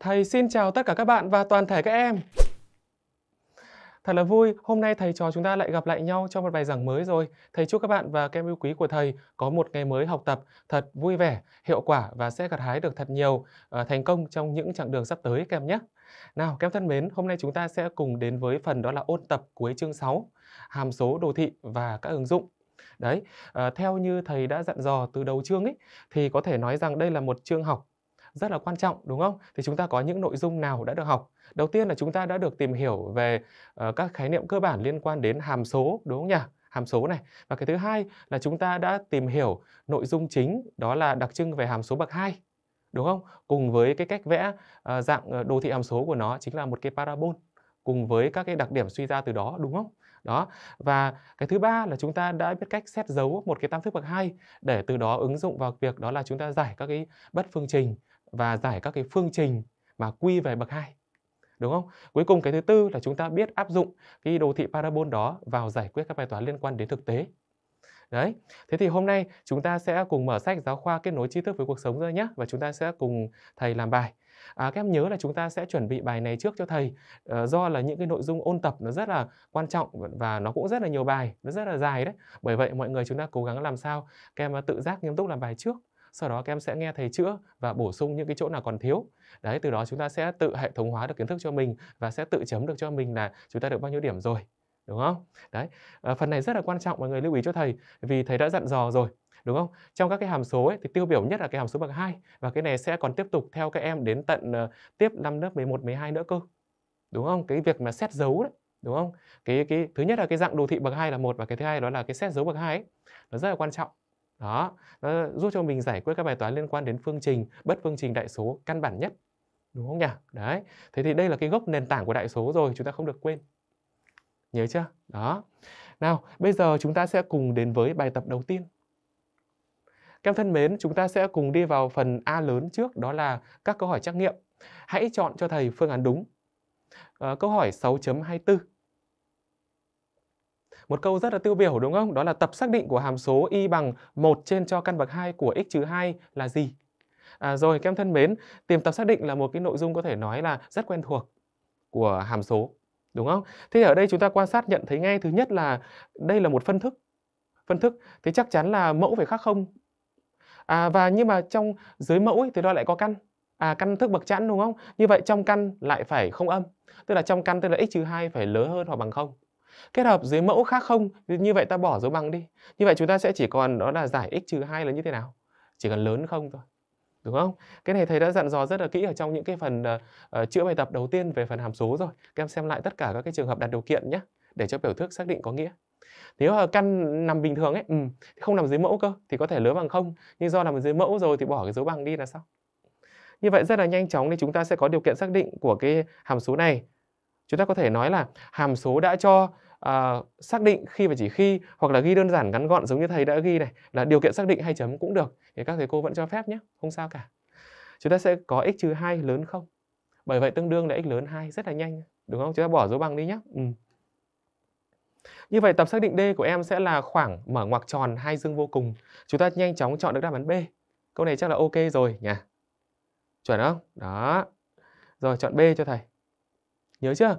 Thầy xin chào tất cả các bạn và toàn thể các em. Thật là vui, hôm nay thầy trò chúng ta lại gặp lại nhau trong một bài giảng mới rồi. Thầy chúc các bạn và các em yêu quý của thầy có một ngày mới học tập thật vui vẻ, hiệu quả và sẽ gặt hái được thật nhiều uh, thành công trong những chặng đường sắp tới các em nhé. Nào các em thân mến, hôm nay chúng ta sẽ cùng đến với phần đó là ôn tập cuối chương 6, hàm số đồ thị và các ứng dụng. Đấy, uh, theo như thầy đã dặn dò từ đầu chương ấy thì có thể nói rằng đây là một chương học rất là quan trọng đúng không? Thì chúng ta có những nội dung nào đã được học? Đầu tiên là chúng ta đã được tìm hiểu về uh, các khái niệm cơ bản liên quan đến hàm số đúng không nhỉ? hàm số này và cái thứ hai là chúng ta đã tìm hiểu nội dung chính đó là đặc trưng về hàm số bậc 2 đúng không cùng với cái cách vẽ uh, dạng ờ, đồ thị hàm số của nó chính là một cái parabol cùng với các cái đặc điểm suy ra từ đó đúng không đó và cái thứ ba là chúng ta đã biết cách xét dấu một cái tam thức bậc hai để từ đó ứng dụng vào việc đó là chúng ta giải các cái bất phương trình và giải các cái phương trình mà quy về bậc 2. Đúng không? Cuối cùng cái thứ tư là chúng ta biết áp dụng cái đồ thị parabol đó vào giải quyết các bài toán liên quan đến thực tế. Đấy. Thế thì hôm nay chúng ta sẽ cùng mở sách giáo khoa kết nối tri thức với cuộc sống rồi nhé và chúng ta sẽ cùng thầy làm bài. À, các em nhớ là chúng ta sẽ chuẩn bị bài này trước cho thầy ờ, do là những cái nội dung ôn tập nó rất là quan trọng và nó cũng rất là nhiều bài, nó rất là dài đấy. Bởi vậy mọi người chúng ta cố gắng làm sao các em tự giác nghiêm túc làm bài trước sau đó các em sẽ nghe thầy chữa và bổ sung những cái chỗ nào còn thiếu đấy từ đó chúng ta sẽ tự hệ thống hóa được kiến thức cho mình và sẽ tự chấm được cho mình là chúng ta được bao nhiêu điểm rồi đúng không đấy à, phần này rất là quan trọng mọi người lưu ý cho thầy vì thầy đã dặn dò rồi đúng không trong các cái hàm số ấy, thì tiêu biểu nhất là cái hàm số bậc 2 và cái này sẽ còn tiếp tục theo các em đến tận uh, tiếp năm lớp 11 12 nữa cơ đúng không cái việc mà xét dấu đấy đúng không cái cái thứ nhất là cái dạng đồ thị bậc hai là một và cái thứ hai đó là cái xét dấu bậc hai nó rất là quan trọng đó nó giúp cho mình giải quyết các bài toán liên quan đến phương trình bất phương trình đại số căn bản nhất đúng không nhỉ đấy thế thì đây là cái gốc nền tảng của đại số rồi chúng ta không được quên nhớ chưa đó nào bây giờ chúng ta sẽ cùng đến với bài tập đầu tiên các em thân mến chúng ta sẽ cùng đi vào phần a lớn trước đó là các câu hỏi trắc nghiệm hãy chọn cho thầy phương án đúng à, câu hỏi 6.24 một câu rất là tiêu biểu đúng không? Đó là tập xác định của hàm số y bằng 1 trên cho căn bậc 2 của x 2 là gì? À, rồi các em thân mến, tìm tập xác định là một cái nội dung có thể nói là rất quen thuộc của hàm số đúng không? Thế ở đây chúng ta quan sát nhận thấy ngay thứ nhất là đây là một phân thức. Phân thức thì chắc chắn là mẫu phải khác không? À, và nhưng mà trong dưới mẫu ấy, thì nó lại có căn à căn thức bậc chẵn đúng không? Như vậy trong căn lại phải không âm. Tức là trong căn tức là x 2 phải lớn hơn hoặc bằng không kết hợp dưới mẫu khác không như vậy ta bỏ dấu bằng đi như vậy chúng ta sẽ chỉ còn đó là giải x trừ hai là như thế nào chỉ cần lớn không thôi đúng không cái này thầy đã dặn dò rất là kỹ ở trong những cái phần uh, chữa bài tập đầu tiên về phần hàm số rồi các em xem lại tất cả các cái trường hợp đặt điều kiện nhé để cho biểu thức xác định có nghĩa nếu mà căn nằm bình thường ấy không nằm dưới mẫu cơ thì có thể lớn bằng không nhưng do nằm dưới mẫu rồi thì bỏ cái dấu bằng đi là sao như vậy rất là nhanh chóng thì chúng ta sẽ có điều kiện xác định của cái hàm số này chúng ta có thể nói là hàm số đã cho à, xác định khi và chỉ khi hoặc là ghi đơn giản ngắn gọn giống như thầy đã ghi này là điều kiện xác định hay chấm cũng được thì các thầy cô vẫn cho phép nhé không sao cả chúng ta sẽ có x trừ hai lớn không bởi vậy tương đương là x lớn 2 rất là nhanh đúng không chúng ta bỏ dấu bằng đi nhé ừ. như vậy tập xác định D của em sẽ là khoảng mở ngoặc tròn hai dương vô cùng chúng ta nhanh chóng chọn được đáp án B câu này chắc là ok rồi nhỉ chuẩn không đó rồi chọn B cho thầy nhớ chưa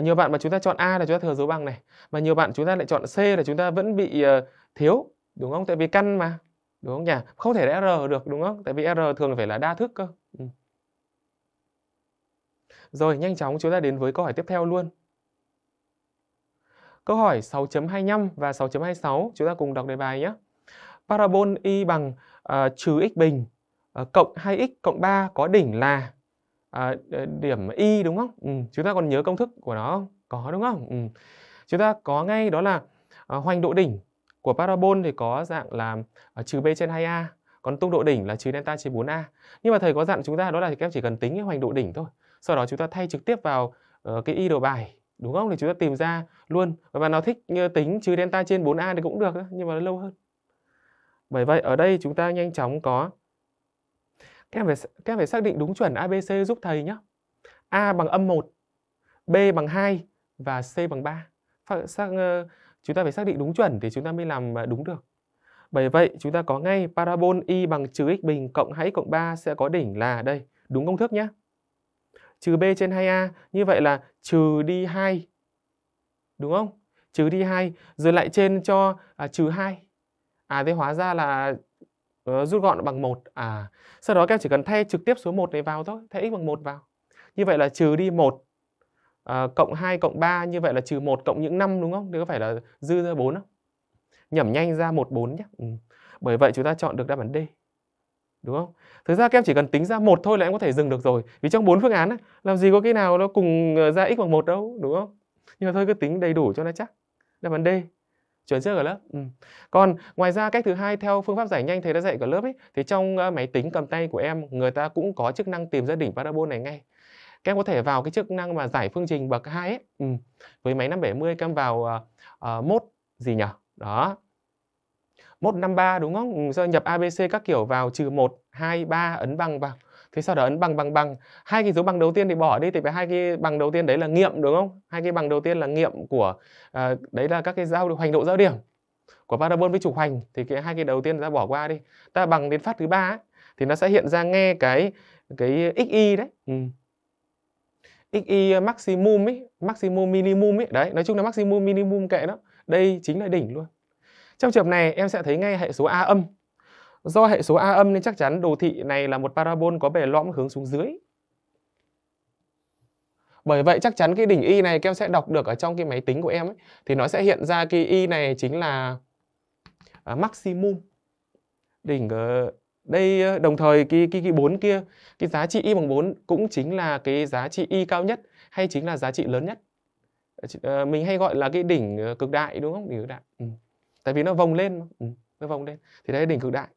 nhiều bạn mà chúng ta chọn a là chúng ta thừa dấu bằng này mà nhiều bạn chúng ta lại chọn c là chúng ta vẫn bị ờ, thiếu đúng không tại vì căn mà đúng không nhỉ không thể là r được đúng không tại vì r thường phải là đa thức cơ ừ. rồi nhanh chóng chúng ta đến với câu hỏi tiếp theo luôn câu hỏi 6.25 và 6.26 chúng ta cùng đọc đề bài nhé parabol y bằng uh, trừ x bình uh, cộng 2x cộng 3 có đỉnh là à, điểm y đúng không? Ừ. Chúng ta còn nhớ công thức của nó Có đúng không? Ừ. Chúng ta có ngay đó là à, hoành độ đỉnh của parabol thì có dạng là à, trừ b trên 2a còn tung độ đỉnh là trừ delta trên 4a. Nhưng mà thầy có dặn chúng ta đó là các em chỉ cần tính cái hoành độ đỉnh thôi. Sau đó chúng ta thay trực tiếp vào uh, cái y đồ bài đúng không? Thì chúng ta tìm ra luôn và nó thích tính trừ delta trên 4a thì cũng được nhưng mà nó lâu hơn. Bởi vậy ở đây chúng ta nhanh chóng có các em phải các em phải xác định đúng chuẩn ABC giúp thầy nhé. A bằng âm 1, B bằng 2 và C bằng 3. Phá, xác, chúng ta phải xác định đúng chuẩn thì chúng ta mới làm ờ, đúng được. Bởi vậy chúng ta có ngay parabol y bằng trừ x bình cộng 2x cộng 3 sẽ có đỉnh là đây, đúng công thức nhé. Trừ b trên 2a, như vậy là trừ đi 2, đúng không? Trừ đi 2, rồi lại trên cho à, trừ 2. À thế hóa ra là Ờ, rút gọn bằng một à sau đó các em chỉ cần thay trực tiếp số 1 này vào thôi thay x bằng một vào như vậy là trừ đi một à, cộng 2 cộng 3 như vậy là trừ 1 cộng những 5 đúng không? Thì có phải là dư ra 4 không? Nhẩm nhanh ra 1 4 nhé. Ừ. Bởi vậy chúng ta chọn được đáp án D. Đúng không? Thực ra các em chỉ cần tính ra một thôi là em có thể dừng được rồi. Vì trong bốn phương án ấy, làm gì có cái nào nó cùng ờ, ra x bằng 1 đâu, đúng không? Nhưng mà thôi cứ tính đầy đủ cho nó chắc. Đáp án D chuẩn chưa ở lớp ừ. còn ngoài ra cách thứ hai theo phương pháp giải nhanh thầy đã dạy ở lớp ấy thì trong ờ, máy tính cầm tay của em người ta cũng có chức năng tìm ra đỉnh parabol này ngay các em có thể vào cái chức năng mà giải phương trình bậc 2 ấy ừ. với máy 570 các em vào uh, uh, mốt gì nhỉ đó mốt 53 đúng không ừ, giờ nhập ABC các kiểu vào trừ 1 2 3 ấn bằng vào thế sau đó ấn bằng bằng bằng hai cái dấu bằng đầu tiên thì bỏ đi thì phải hai cái bằng đầu tiên đấy là nghiệm đúng không hai cái bằng đầu tiên là nghiệm của à, đấy là các cái giao hoành độ giao điểm của parabol với trục hoành thì cái hai cái đầu tiên ta bỏ qua đi ta bằng đến phát thứ ba thì nó sẽ hiện ra nghe cái cái xy đấy ừ. xy maximum ấy maximum minimum ấy đấy nói chung là maximum minimum kệ đó đây chính là đỉnh luôn trong trường hợp này em sẽ thấy ngay hệ số a âm Do hệ số A âm nên chắc chắn đồ thị này là một parabol có bề lõm hướng xuống dưới. Bởi vậy chắc chắn cái đỉnh Y này các em sẽ đọc được ở trong cái máy tính của em ấy. Thì nó sẽ hiện ra cái Y này chính là uh, maximum. Đỉnh uh, đây ờ, đồng thời cái cái cái 4 kia, cái giá trị y bằng 4 cũng chính là cái giá trị y cao nhất hay chính là giá trị lớn nhất. À, mình hay gọi là cái đỉnh cực đại đúng không? Đỉnh cực đại. Ừ. Tại vì nó vòng lên Ừ, nó vòng lên. Thì đây là đỉnh cực đại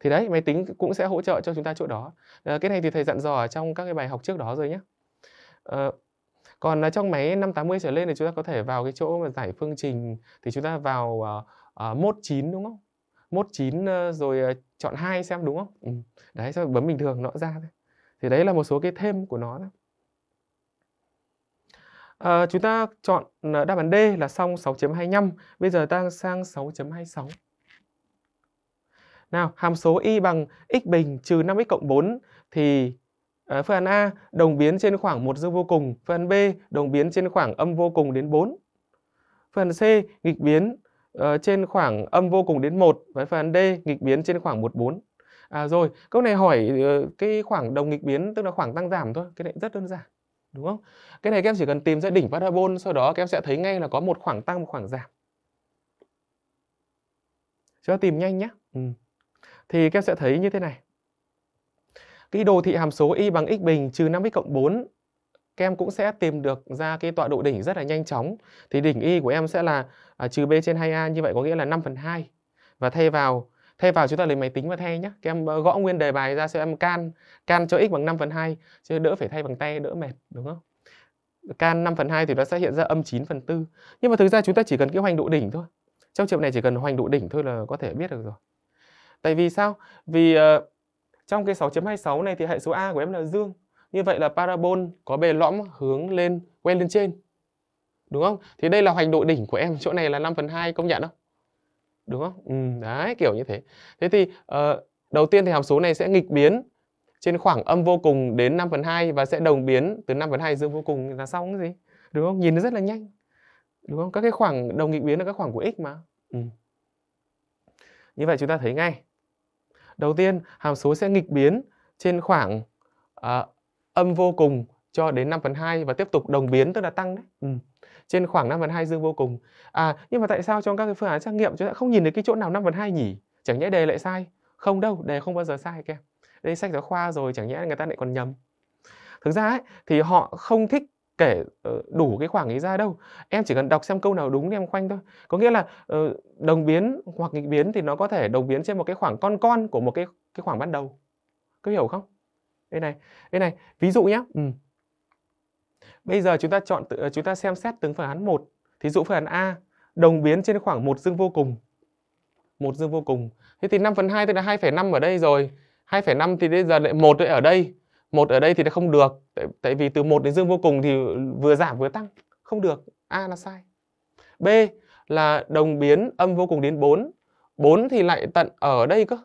thì đấy máy tính cũng sẽ hỗ trợ cho chúng ta chỗ đó à, cái này thì thầy dặn dò ở trong các cái bài học trước đó rồi nhé à, còn ờ, trong máy 580 trở lên thì chúng ta có thể vào cái chỗ mà giải phương trình thì chúng ta vào uh, uh, mốt 9 đúng không mốt 9 uh, rồi uh, chọn hai xem đúng không ừ. đấy cho bấm bình thường nó ra thôi thì đấy là một số cái thêm của nó đó. À, chúng ta chọn đáp án D là xong 6.25 Bây giờ ta sang 6.26 nào, hàm số y bằng x bình trừ 5x cộng 4 thì à, phương án A đồng biến trên khoảng một dương vô cùng, phương án B đồng biến trên khoảng âm vô cùng đến 4. Phương án C nghịch biến uh, trên khoảng âm vô cùng đến 1 và phương án D nghịch biến trên khoảng 1 4. À rồi, câu này hỏi uh, cái khoảng đồng nghịch biến tức là khoảng tăng giảm thôi, cái này rất đơn giản. Đúng không? Cái này các em chỉ cần tìm ra đỉnh parabol sau đó các em sẽ thấy ngay là có một khoảng tăng một khoảng giảm. cho tìm nhanh nhé. Ừ thì các em sẽ thấy như thế này. Cái đồ thị hàm số y bằng x bình trừ 5x cộng 4 các em cũng sẽ tìm được ra cái tọa độ đỉnh rất là nhanh chóng. Thì đỉnh y của em sẽ là à, trừ b trên 2a như vậy có nghĩa là 5 phần 2. Và thay vào thay vào chúng ta lấy máy tính và thay nhé. Các em ờ, gõ nguyên đề bài ra sẽ em can can cho x bằng 5 phần 2 chứ đỡ phải thay bằng tay đỡ mệt đúng không? Can 5 phần 2 thì nó sẽ hiện ra âm 9 phần 4. Nhưng mà thực ra chúng ta chỉ cần cái hoành độ đỉnh thôi. Trong trường này chỉ cần hoành độ đỉnh thôi là có thể biết được rồi. Tại vì sao? Vì uh, trong cái 6.26 này thì hệ số A của em là dương. Như vậy là parabol có bề lõm hướng lên quen lên trên. Đúng không? Thì đây là hoành độ đỉnh của em, chỗ này là 5 phần 2 công nhận không? Đúng không? Ừ, đấy, kiểu như thế. Thế thì uh, đầu tiên thì hàm số này sẽ nghịch biến trên khoảng âm vô cùng đến 5 phần 2 và sẽ đồng biến từ 5 phần 2 dương vô cùng là xong cái gì? Đúng không? Nhìn nó rất là nhanh. Đúng không? Các cái khoảng đồng nghịch biến là các khoảng của x mà. Ừ. Như vậy chúng ta thấy ngay Đầu tiên, hàm số sẽ nghịch biến trên khoảng à, âm vô cùng cho đến 5 phần 2 và tiếp tục đồng biến tức là tăng đấy. Ừ. Trên khoảng 5 phần 2 dương vô cùng. À, nhưng mà tại sao trong các cái phương án trắc nghiệm chúng ta không nhìn thấy cái chỗ nào 5 phần 2 nhỉ? Chẳng nhẽ đề lại sai? Không đâu, đề không bao giờ sai các em. Đây sách giáo khoa rồi chẳng nhẽ người ta lại còn nhầm. Thực ra ấy, thì họ không thích kể ờ, đủ cái khoảng ấy ra đâu em chỉ cần đọc xem câu nào đúng thì em khoanh thôi có nghĩa là ờ, đồng biến hoặc nghịch biến thì nó có thể đồng biến trên một cái khoảng con con của một cái cái khoảng ban đầu có hiểu không đây này đây này ví dụ nhé ừ. bây giờ chúng ta chọn ờ, chúng ta xem xét từng phương án một thí dụ phương án a đồng biến trên khoảng một dương vô cùng một dương vô cùng thế thì 5 phần 2 tức là 2,5 ở đây rồi 2,5 thì bây giờ lại một ở đây một ở đây thì nó không được tại, tại vì từ một đến dương vô cùng thì vừa giảm vừa tăng không được a là sai b là đồng biến âm vô cùng đến 4 4 thì lại tận ở đây cơ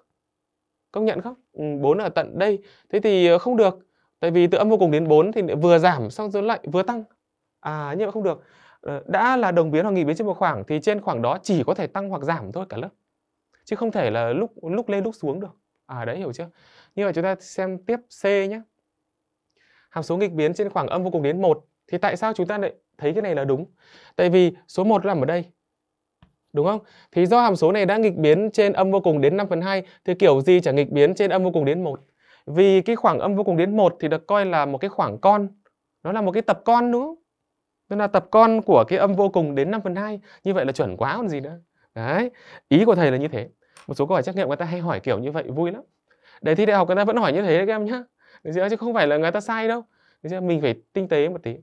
công nhận không ừ, 4 ở tận đây thế thì ờ, không được tại vì từ âm vô cùng đến 4 thì vừa giảm xong rồi lại vừa tăng à nhưng mà không được ờ, đã là đồng biến hoặc nghịch biến trên một khoảng thì trên khoảng đó chỉ có thể tăng hoặc giảm thôi cả lớp chứ không thể là lúc lúc lên lúc xuống được à đấy hiểu chưa như vậy chúng ta xem tiếp C nhé hàm số nghịch biến trên khoảng âm vô cùng đến 1 thì tại sao chúng ta lại thấy cái này là đúng? Tại vì số 1 nằm ở đây. Đúng không? Thì do hàm số này đã nghịch biến trên âm vô cùng đến 5 phần 2 thì kiểu gì chả nghịch biến trên âm vô cùng đến 1. Vì cái khoảng âm vô cùng đến 1 thì được coi là một cái khoảng con. Nó là một cái tập con đúng không? Nên là tập con của cái âm vô cùng đến 5 phần 2. Như vậy là chuẩn quá còn gì nữa. Đấy. Ý của thầy là như thế. Một số câu hỏi trắc nghiệm người ta hay hỏi kiểu như vậy vui lắm Đấy thi đại học người ta vẫn hỏi như thế đấy các em nhé được chưa chứ không phải là người ta sai đâu được chưa mình phải tinh tế một tí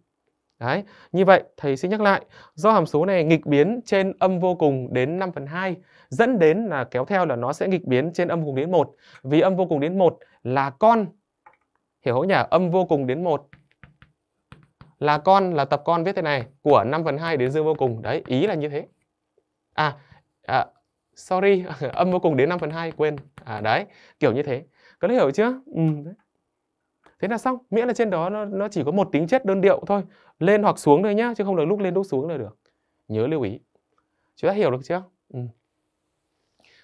Đấy, như vậy thầy xin nhắc lại, do hàm số này nghịch biến trên âm vô cùng đến 5 phần 2, dẫn đến là kéo theo là nó sẽ nghịch biến trên âm vô cùng đến 1. Vì âm vô cùng đến 1 là con, hiểu không nhỉ? Âm vô cùng đến 1 là con, là tập con viết thế này, của 5 phần 2 đến dương vô cùng. Đấy, ý là như thế. À, à sorry, âm vô cùng đến 5 phần 2, quên. À, đấy, kiểu như thế. Có hiểu chưa? Ừ, đấy thế là xong miễn là trên đó nó, nó chỉ có một tính chất đơn điệu thôi lên hoặc xuống thôi nhá chứ không được lúc lên lúc xuống là được nhớ lưu ý chúng ta hiểu được chưa ừ.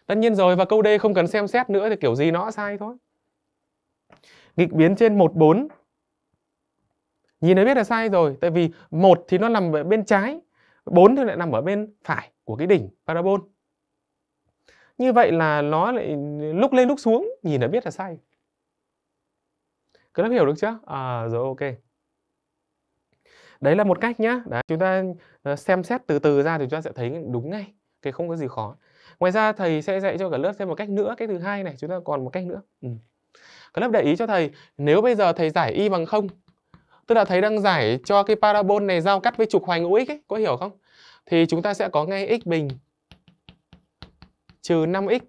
tất nhiên rồi và câu d không cần xem xét nữa thì kiểu gì nó sai thôi nghịch biến trên một bốn nhìn thấy biết là sai rồi tại vì một thì nó nằm ở bên trái bốn thì lại nằm ở bên phải của cái đỉnh parabol như vậy là nó lại lúc lên lúc xuống nhìn là biết là sai cứ lớp hiểu được chưa à, rồi ok đấy là một cách nhá đấy, chúng ta ờ, xem xét từ từ ra thì chúng ta sẽ thấy đúng ngay cái không có gì khó ngoài ra thầy sẽ dạy cho cả lớp thêm một cách nữa cái thứ hai này chúng ta còn một cách nữa ừ. cả lớp để ý cho thầy nếu bây giờ thầy giải y bằng không tức là thầy đang giải cho cái parabol này giao cắt với trục hoành hữu x ấy, có hiểu không thì chúng ta sẽ có ngay x bình trừ 5x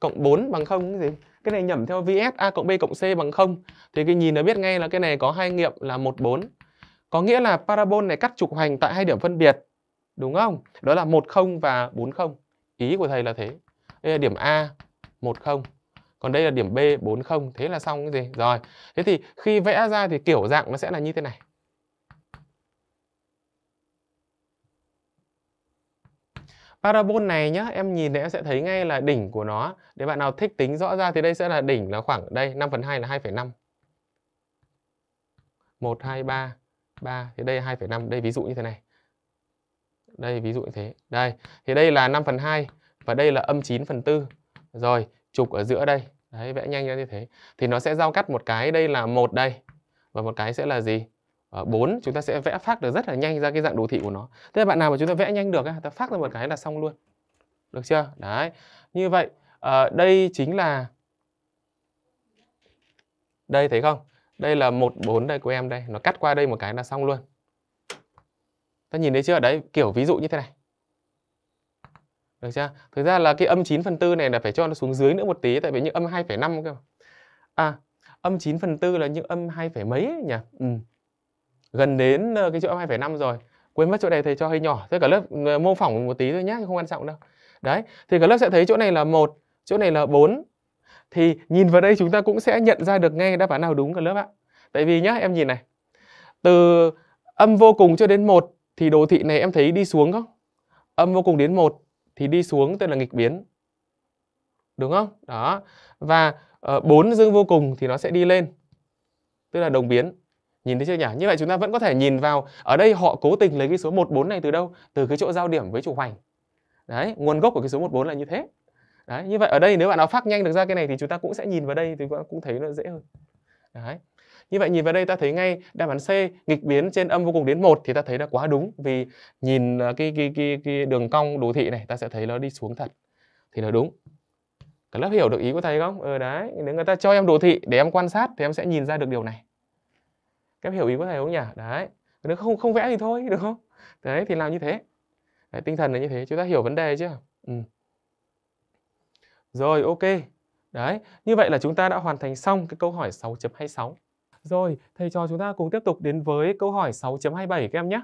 cộng 4 bằng không cái gì cái này nhẩm theo vs a cộng b cộng c bằng 0 thì cái nhìn nó biết ngay là cái này có hai nghiệm là 1 4. Có nghĩa là parabol này cắt trục hoành tại hai điểm phân biệt. Đúng không? Đó là 1 0 và 4 0. Ý của thầy là thế. Đây là điểm A 1 0. Còn đây là điểm B 4 0. Thế là xong cái gì? Rồi. Thế thì khi vẽ ra thì kiểu dạng nó sẽ là như thế này. Parabol này nhá, em nhìn thì em sẽ thấy ngay là đỉnh của nó. Để bạn nào thích tính rõ ra thì đây sẽ là đỉnh là khoảng đây, 5 phần 2 là 2,5. 1, 2, 3, 3. Thì đây 2,5, đây ví dụ như thế này. Đây ví dụ như thế. Đây, thì đây là 5 phần 2 và đây là âm 9 phần 4. Rồi, trục ở giữa đây. Đấy, vẽ nhanh ra như thế. Thì nó sẽ giao cắt một cái, đây là một đây. Và một cái sẽ là gì? 4 ờ, chúng ta sẽ vẽ phát được rất là nhanh ra cái dạng đồ thị của nó thế là bạn nào mà chúng ta vẽ nhanh được ta phát ra một cái là xong luôn được chưa đấy như vậy à, đây chính là đây thấy không đây là một bốn đây của em đây nó cắt qua đây một cái là xong luôn ta nhìn thấy chưa đấy kiểu ví dụ như thế này được chưa thực ra là cái âm 9 phần tư này là phải cho nó xuống dưới nữa một tí tại vì những âm 2,5 cơ à âm 9 phần tư là những âm 2, mấy ấy nhỉ ừ gần đến ờ, cái chỗ 2,5 rồi quên mất chỗ này thầy cho hơi nhỏ thế cả lớp ờ, mô phỏng một tí thôi nhé không quan trọng đâu đấy thì cả lớp sẽ thấy chỗ này là một chỗ này là 4 thì nhìn vào đây chúng ta cũng sẽ nhận ra được ngay đáp án nào đúng cả lớp ạ tại vì nhá em nhìn này từ âm vô cùng cho đến một thì đồ thị này em thấy đi xuống không âm vô cùng đến một thì đi xuống tức là nghịch biến đúng không đó và ờ, bốn dương vô cùng thì nó sẽ đi lên tức là đồng biến Nhìn thấy chưa nhỉ? Như vậy chúng ta vẫn có thể nhìn vào ở đây họ cố tình lấy cái số 14 này từ đâu? Từ cái chỗ giao điểm với trục hoành. Đấy, nguồn gốc của cái số 14 là như thế. Đấy, như vậy ở đây nếu bạn nào phát nhanh được ra cái này thì chúng ta cũng sẽ nhìn vào đây thì cũng thấy nó dễ hơn. Đấy. Như vậy nhìn vào đây ta thấy ngay đáp án C nghịch biến trên âm vô cùng đến 1 thì ta thấy là quá đúng vì nhìn à, cái cái cái, cái đường cong đồ thị này ta sẽ thấy nó đi xuống thật thì nó đúng. các lớp hiểu được ý của thầy không? Ừ đấy, nếu người ta cho em đồ thị để em quan sát thì em sẽ nhìn ra được điều này các em hiểu ý của thầy không nhỉ đấy nếu không không vẽ thì thôi được không đấy thì làm như thế đấy, tinh thần là như thế chúng ta hiểu vấn đề chưa ừ. rồi ok đấy như vậy là chúng ta đã hoàn thành xong cái câu hỏi 6.26 rồi thầy cho chúng ta cùng tiếp tục đến với câu hỏi 6.27 các em nhé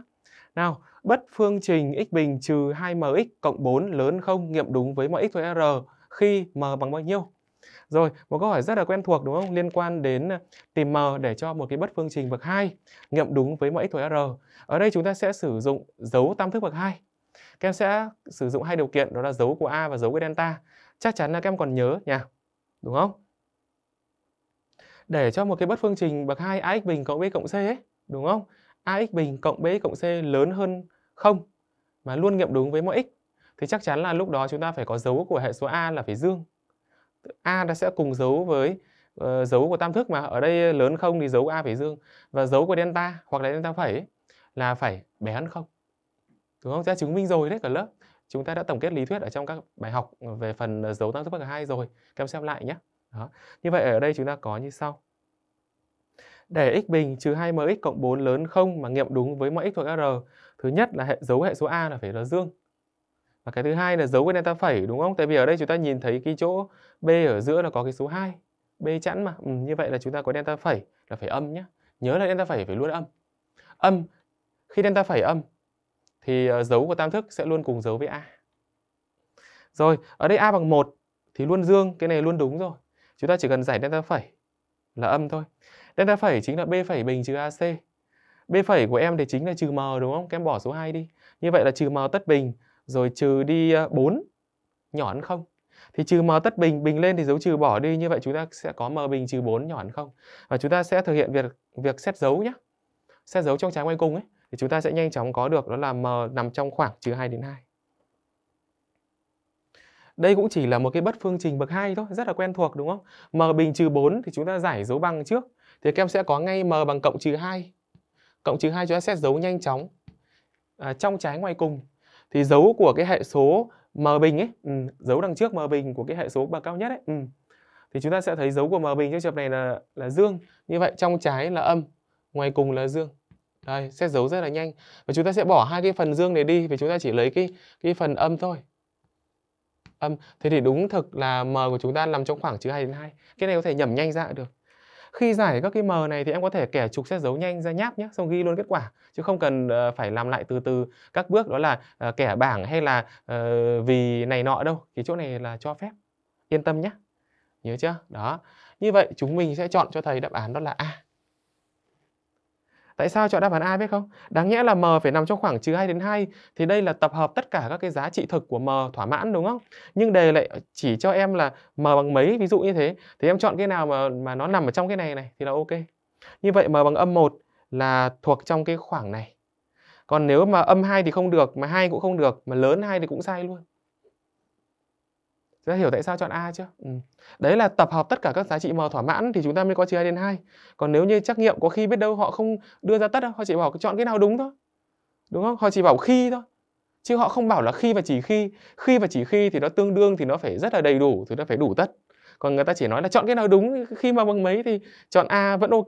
nào, bất phương trình x bình trừ 2mx cộng 4 lớn không nghiệm đúng với mx thuộc r khi m bằng bao nhiêu? Rồi, một câu hỏi rất là quen thuộc đúng không? Liên quan đến ờ, tìm m để cho một cái bất phương trình bậc 2 nghiệm đúng với mỗi x thuộc r. Ở đây chúng ta sẽ sử dụng dấu tam thức bậc 2. Các em sẽ sử dụng hai điều kiện đó là dấu của a và dấu của delta. Chắc chắn là các em còn nhớ nhỉ? Đúng không? Để cho một cái bất phương trình bậc 2 ax bình cộng b cộng c ấy, đúng không? ax bình cộng b cộng c lớn hơn 0 mà luôn nghiệm đúng với mỗi x thì chắc chắn là lúc đó chúng ta phải có dấu của hệ số a là phải dương a nó sẽ cùng dấu với uh, dấu của tam thức mà ở đây lớn không thì dấu a phải dương và dấu của delta hoặc là delta phẩy là phải bé hơn không đúng không? Đã chứng minh rồi đấy cả lớp chúng ta đã tổng kết lý thuyết ở trong các bài học về phần dấu tam thức bậc hai rồi các em xem lại nhé đó. như vậy ở đây chúng ta có như sau để x bình trừ 2mx cộng 4 lớn không mà nghiệm đúng với mọi x thuộc R. Thứ nhất là hệ dấu hệ số A là phải là dương. Và cái thứ hai là dấu cái delta phẩy đúng không? Tại vì ở đây chúng ta nhìn thấy cái chỗ B ở giữa là có cái số 2. B chẵn mà. Ừ, như vậy là chúng ta có delta phẩy là phải âm nhé. Nhớ là delta phẩy phải luôn âm. Âm, khi delta phẩy âm thì ờ, dấu của tam thức sẽ luôn cùng dấu với A. Rồi, ở đây A bằng 1 thì luôn dương, cái này luôn đúng rồi. Chúng ta chỉ cần giải delta phẩy là âm thôi. Delta phẩy chính là B phẩy bình trừ AC. B phẩy của em thì chính là trừ M đúng không? Các em bỏ số 2 đi. Như vậy là trừ M tất bình rồi trừ đi 4 nhỏ hơn không thì trừ m tất bình bình lên thì dấu trừ bỏ đi như vậy chúng ta sẽ có m bình trừ 4 nhỏ hơn không và chúng ta sẽ thực hiện việc việc xét dấu nhé xét dấu trong trái ngoài cùng ấy thì chúng ta sẽ nhanh chóng có được đó là m nằm trong khoảng trừ 2 đến 2 đây cũng chỉ là một cái bất phương trình bậc 2 thôi, rất là quen thuộc đúng không? M bình trừ 4 thì chúng ta giải dấu bằng trước. Thì các em sẽ có ngay M bằng cộng trừ 2. Cộng trừ 2 chúng ta xét dấu nhanh chóng à, trong trái ngoài cùng thì dấu của cái hệ số m bình ấy ừ, dấu đằng trước m bình của cái hệ số bậc cao nhất ấy ừ. thì chúng ta sẽ thấy dấu của m bình trong trường hợp này là là dương như vậy trong trái là âm ngoài cùng là dương đây xét dấu rất là nhanh và chúng ta sẽ bỏ hai cái phần dương này đi vì chúng ta chỉ lấy cái cái phần âm thôi âm thế thì đúng thực là m của chúng ta nằm trong khoảng trừ hai đến hai cái này có thể nhẩm nhanh ra được khi giải các cái m này thì em có thể kẻ trục xét dấu nhanh ra nháp nhé xong ghi luôn kết quả chứ không cần ờ, phải làm lại từ từ các bước đó là ờ, kẻ bảng hay là ờ, vì này nọ đâu cái chỗ này là cho phép yên tâm nhé nhớ chưa đó như vậy chúng mình sẽ chọn cho thầy đáp án đó là a Tại sao chọn đáp án A biết không? Đáng nhẽ là M phải nằm trong khoảng trừ 2 đến 2 thì đây là tập hợp tất cả các cái giá trị thực của M thỏa mãn đúng không? Nhưng đề lại chỉ cho em là M bằng mấy ví dụ như thế thì em chọn cái nào mà mà nó nằm ở trong cái này này thì là ok. Như vậy M bằng âm 1 là thuộc trong cái khoảng này. Còn nếu mà âm 2 thì không được mà 2 cũng không được mà lớn 2 thì cũng sai luôn. Chúng ta hiểu tại sao chọn A chưa? Ừ. Đấy là tập hợp tất cả các giá trị M thỏa mãn thì chúng ta mới có trừ 2 đến 2. Còn nếu như trắc nghiệm có khi biết đâu họ không đưa ra tất đâu, họ chỉ bảo chọn cái nào đúng thôi. Đúng không? Họ chỉ bảo khi thôi. Chứ họ không bảo là khi và chỉ khi. Khi và chỉ khi thì nó tương đương thì nó phải rất là đầy đủ, thì nó phải đủ tất. Còn người ta chỉ nói là chọn cái nào đúng khi mà bằng mấy thì chọn A vẫn ok.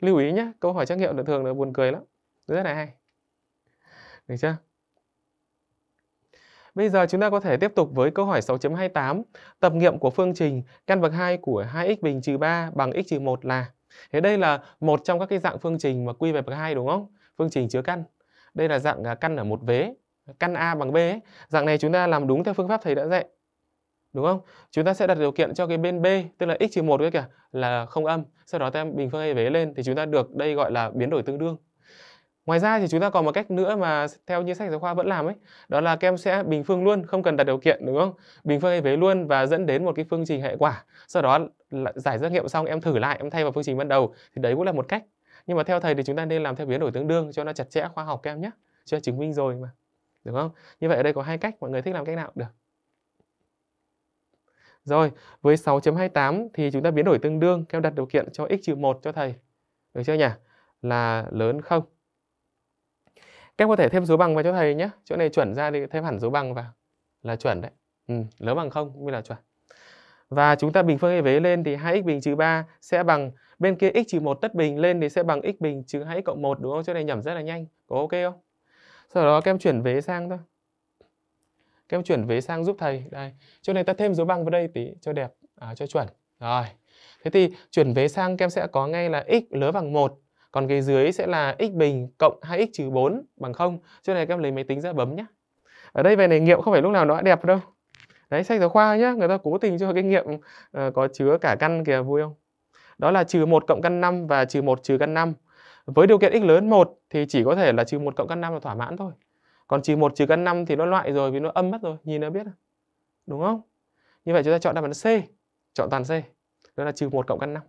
Lưu ý nhé, câu hỏi trắc nghiệm thường là buồn cười lắm. Rất là hay. Được chưa? Bây giờ chúng ta có thể tiếp tục với câu hỏi 6.28, tập nghiệm của phương trình căn bậc 2 của 2x bình trừ 3 bằng x trừ 1 là. Thế đây là một trong các cái dạng phương trình mà quy về bậc 2 đúng không? Phương trình chứa căn. Đây là dạng à, căn ở một vế, căn A bằng B ấy. Dạng này chúng ta làm đúng theo phương pháp thầy đã dạy. Đúng không? Chúng ta sẽ đặt điều kiện cho cái bên B, tức là x trừ 1 cái kìa là không âm, sau đó ta bình phương A vế lên thì chúng ta được đây gọi là biến đổi tương đương. Ngoài ra thì chúng ta còn một cách nữa mà theo như sách giáo khoa vẫn làm ấy, đó là các em sẽ bình phương luôn, không cần đặt điều kiện đúng không? Bình phương hay vế luôn và dẫn đến một cái phương trình hệ quả. Sau đó giải trắc nghiệm xong em thử lại, em thay vào phương trình ban đầu thì đấy cũng là một cách. Nhưng mà theo thầy thì chúng ta nên làm theo biến đổi tương đương cho nó chặt chẽ khoa học các em nhé. Chưa chứng minh rồi mà. Đúng không? Như vậy ở đây có hai cách, mọi người thích làm cách nào được. Rồi, với 6.28 thì chúng ta biến đổi tương đương, các em đặt điều kiện cho x-1 cho thầy. Được chưa nhỉ? Là lớn không? Các em có thể thêm dấu bằng vào cho thầy nhé. Chỗ này chuẩn ra thì thêm hẳn dấu bằng vào là chuẩn đấy. Ừ, lớn bằng không cũng như là chuẩn. Và chúng ta bình phương hệ vế lên thì 2x bình trừ 3 sẽ bằng bên kia x trừ 1 tất bình lên thì sẽ bằng x bình trừ 2x cộng 1 đúng không? Chỗ này nhẩm rất là nhanh. Có ok không? Sau đó các em chuyển vế sang thôi. Các em chuyển vế sang giúp thầy. Đây. Chỗ này ta thêm dấu bằng vào đây tí cho đẹp, à, cho chuẩn. Rồi. Thế thì chuyển vế sang các em sẽ có ngay là x lớn bằng 1 còn cái dưới sẽ là x bình cộng 2x trừ 4 bằng 0. Chỗ này các em lấy máy tính ra bấm nhé. Ở đây về này nghiệm không phải lúc nào nó đẹp đâu. Đấy, sách giáo khoa nhá, người ta cố tình cho cái nghiệm uh, có chứa cả căn kìa vui không? Đó là trừ 1 cộng căn 5 và trừ 1 trừ căn 5. Với điều kiện x lớn 1 thì chỉ có thể là trừ 1 cộng căn 5 là thỏa mãn thôi. Còn trừ 1 trừ căn 5 thì nó loại rồi vì nó âm mất rồi, nhìn nó biết. À? Đúng không? Như vậy chúng ta chọn đáp án C, chọn toàn C. Đó là trừ 1 cộng căn 5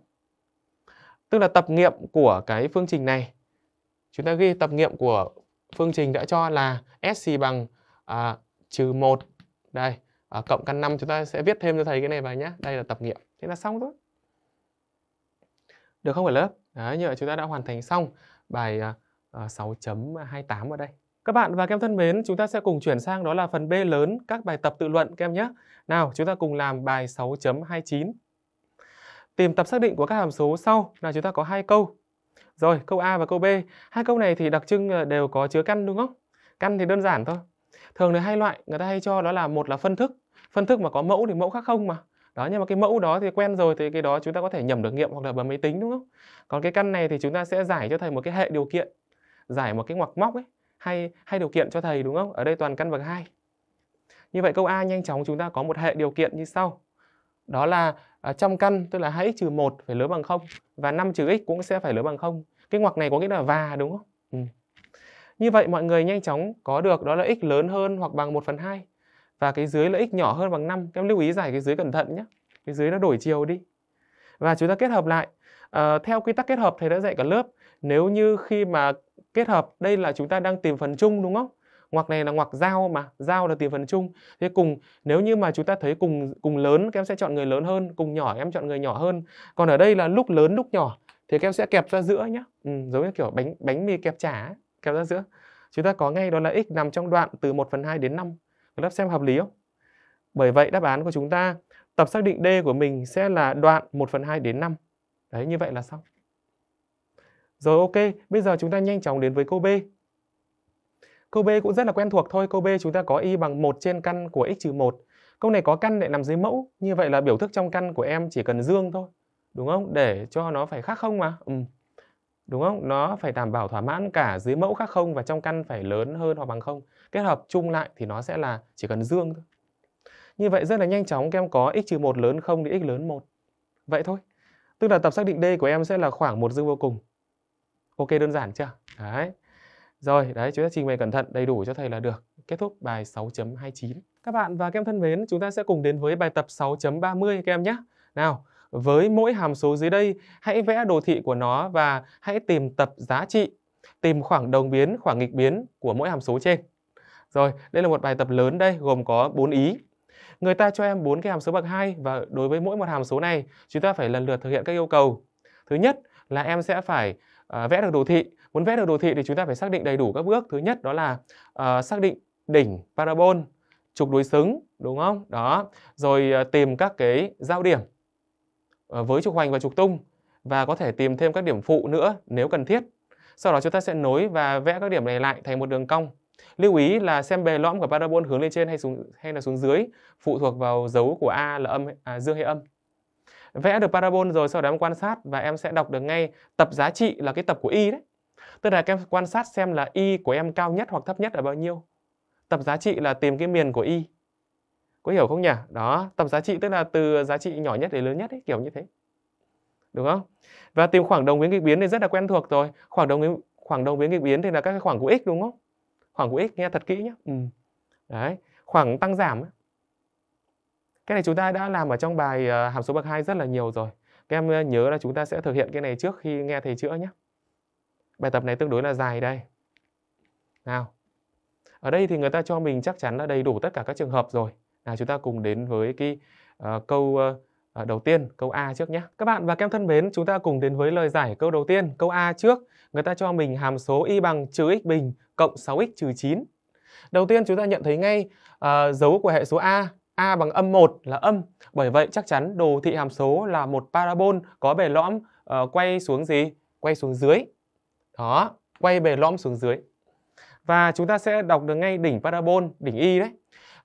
tức là tập nghiệm của cái phương trình này chúng ta ghi tập nghiệm của phương trình đã cho là SC bằng à, trừ 1 đây à, cộng căn 5 chúng ta sẽ viết thêm cho thầy cái này vào nhé đây là tập nghiệm thế là xong thôi được không phải lớp Đấy, như vậy chúng ta đã hoàn thành xong bài à, 6.28 à, ở đây các bạn và các em thân mến, chúng ta sẽ cùng chuyển sang đó là phần B lớn các bài tập tự luận các em nhé. Nào, chúng ta cùng làm bài 6.29. Tìm tập xác định của các hàm số sau là chúng ta có hai câu. Rồi, câu A và câu B. Hai câu này thì đặc trưng ờ, đều có chứa căn đúng không? Căn thì đơn giản thôi. Thường là hai loại, người ta hay cho đó là một là phân thức. Phân thức mà có mẫu thì mẫu khác không mà. Đó, nhưng mà cái mẫu đó thì quen rồi thì cái đó chúng ta có thể nhẩm được nghiệm hoặc là bấm máy tính đúng không? Còn cái căn này thì chúng ta sẽ giải cho thầy một cái hệ điều kiện. Giải một cái ngoặc móc ấy, hay hay điều kiện cho thầy đúng không? Ở đây toàn căn bậc hai. Như vậy câu A nhanh chóng chúng ta có một hệ điều kiện như sau. Đó là Ờ, trong căn tức là 2x trừ 1 phải lớn bằng 0 và 5 trừ x cũng sẽ phải lớn bằng 0. Cái ngoặc này có nghĩa là và đúng không? Ừ. Như vậy mọi người nhanh chóng có được đó là x lớn hơn hoặc bằng 1 phần 2 và cái dưới là x nhỏ hơn bằng 5. Các em lưu ý giải cái dưới cẩn thận nhé. Cái dưới nó đổi chiều đi. Và chúng ta kết hợp lại. À, theo quy tắc kết hợp thầy đã dạy cả lớp. Nếu như khi mà kết hợp đây là chúng ta đang tìm phần chung đúng không? ngoặc này là ngoặc giao mà giao là tỷ phần chung thế cùng nếu như mà chúng ta thấy cùng cùng lớn các em sẽ chọn người lớn hơn cùng nhỏ em chọn người nhỏ hơn còn ở đây là lúc lớn lúc nhỏ thì các em sẽ kẹp ra giữa nhá ừ, giống như kiểu bánh bánh mì kẹp chả kẹp ra giữa chúng ta có ngay đó là x nằm trong đoạn từ 1 phần 2 đến 5 lớp xem hợp lý không bởi vậy đáp án của chúng ta tập xác định D của mình sẽ là đoạn 1 phần 2 đến 5 đấy như vậy là xong rồi ok bây giờ chúng ta nhanh chóng đến với câu B Câu B cũng rất là quen thuộc thôi. Câu B chúng ta có y bằng 1 trên căn của x trừ 1. Câu này có căn lại nằm dưới mẫu. Như vậy là biểu thức trong căn của em chỉ cần dương thôi. Đúng không? Để cho nó phải khác không mà. Ừ. Đúng không? Nó phải đảm bảo thỏa mãn cả dưới mẫu khác không và trong căn phải lớn hơn hoặc bằng không. Kết hợp chung lại thì nó sẽ là chỉ cần dương thôi. Như vậy rất là nhanh chóng các em có x trừ 1 lớn không thì x lớn 1. Vậy thôi. Tức là tập xác định D của em sẽ là khoảng một dương vô cùng. Ok đơn giản chưa? Đấy. Rồi, đấy, chúng ta trình bày cẩn thận, đầy đủ cho thầy là được. Kết thúc bài 6.29. Các bạn và các em thân mến, chúng ta sẽ cùng đến với bài tập 6.30 các em nhé. Nào, với mỗi hàm số dưới đây, hãy vẽ đồ thị của nó và hãy tìm tập giá trị, tìm khoảng đồng biến, khoảng nghịch biến của mỗi hàm số trên. Rồi, đây là một bài tập lớn đây, gồm có 4 ý. Người ta cho em 4 cái hàm số bậc 2 và đối với mỗi một hàm số này, chúng ta phải lần lượt thực hiện các yêu cầu. Thứ nhất là em sẽ phải uh, vẽ được đồ thị Muốn vẽ được đồ thị thì chúng ta phải xác định đầy đủ các bước. Thứ nhất đó là uh, xác định đỉnh parabol, trục đối xứng, đúng không? Đó. Rồi uh, tìm các cái giao điểm uh, với trục hoành và trục tung và có thể tìm thêm các điểm phụ nữa nếu cần thiết. Sau đó chúng ta sẽ nối và vẽ các điểm này lại thành một đường cong. Lưu ý là xem bề lõm của parabol hướng lên trên hay xuống hay là xuống dưới phụ thuộc vào dấu của a là âm à, dương hay âm. Vẽ được parabol rồi sau đó em quan sát và em sẽ đọc được ngay tập giá trị là cái tập của y đấy. Tức là các em quan sát xem là y của em cao nhất hoặc thấp nhất ở bao nhiêu. Tập giá trị là tìm cái miền của y. Có hiểu không nhỉ? Đó, tập giá trị tức là từ giá trị nhỏ nhất đến lớn nhất ấy, kiểu như thế. Đúng không? Và tìm khoảng đồng biến nghịch biến thì rất là quen thuộc rồi. Khoảng đồng biến khoảng đồng biến nghịch biến thì là các cái khoảng của x đúng không? Khoảng của x nghe thật kỹ nhé. Ừ. Đấy, khoảng tăng giảm. Cái này chúng ta đã làm ở trong bài ờ, hàm số bậc 2 rất là nhiều rồi. Các em ờ, nhớ là chúng ta sẽ thực hiện cái này trước khi nghe thầy chữa nhé bài tập này tương đối là dài đây nào ở đây thì người ta cho mình chắc chắn là đầy đủ tất cả các trường hợp rồi nào chúng ta cùng đến với cái uh, câu uh, đầu tiên câu A trước nhé. Các bạn và kem thân mến, chúng ta cùng đến với lời giải câu đầu tiên, câu A trước. Người ta cho mình hàm số y bằng trừ x bình cộng 6x trừ 9. Đầu tiên chúng ta nhận thấy ngay uh, dấu của hệ số A, A bằng âm 1 là âm. Bởi vậy chắc chắn đồ thị hàm số là một parabol có bề lõm uh, quay xuống gì? Quay xuống dưới. Đó, quay về lõm xuống dưới. Và chúng ta sẽ đọc được ngay đỉnh parabol, đỉnh y đấy.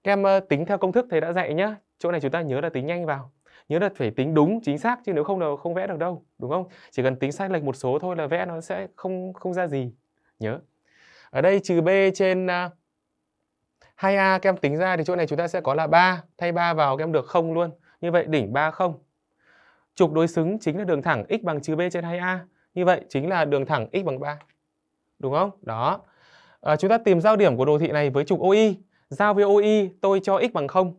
Các em ờ, tính theo công thức thầy đã dạy nhá. Chỗ này chúng ta nhớ là tính nhanh vào. Nhớ là phải tính đúng, chính xác chứ nếu không là không vẽ được đâu, đúng không? Chỉ cần tính sai lệch một số thôi là vẽ nó sẽ không không ra gì. Nhớ. Ở đây trừ b trên 2a à, các em tính ra thì chỗ này chúng ta sẽ có là 3, thay 3 vào các em được không luôn. Như vậy đỉnh 3 không. Trục đối xứng chính là đường thẳng x bằng trừ b trên 2a. Như vậy chính là đường thẳng x bằng 3. Đúng không? Đó. À, chúng ta tìm giao điểm của đồ thị này với trục OI. Giao với OI tôi cho x bằng 0.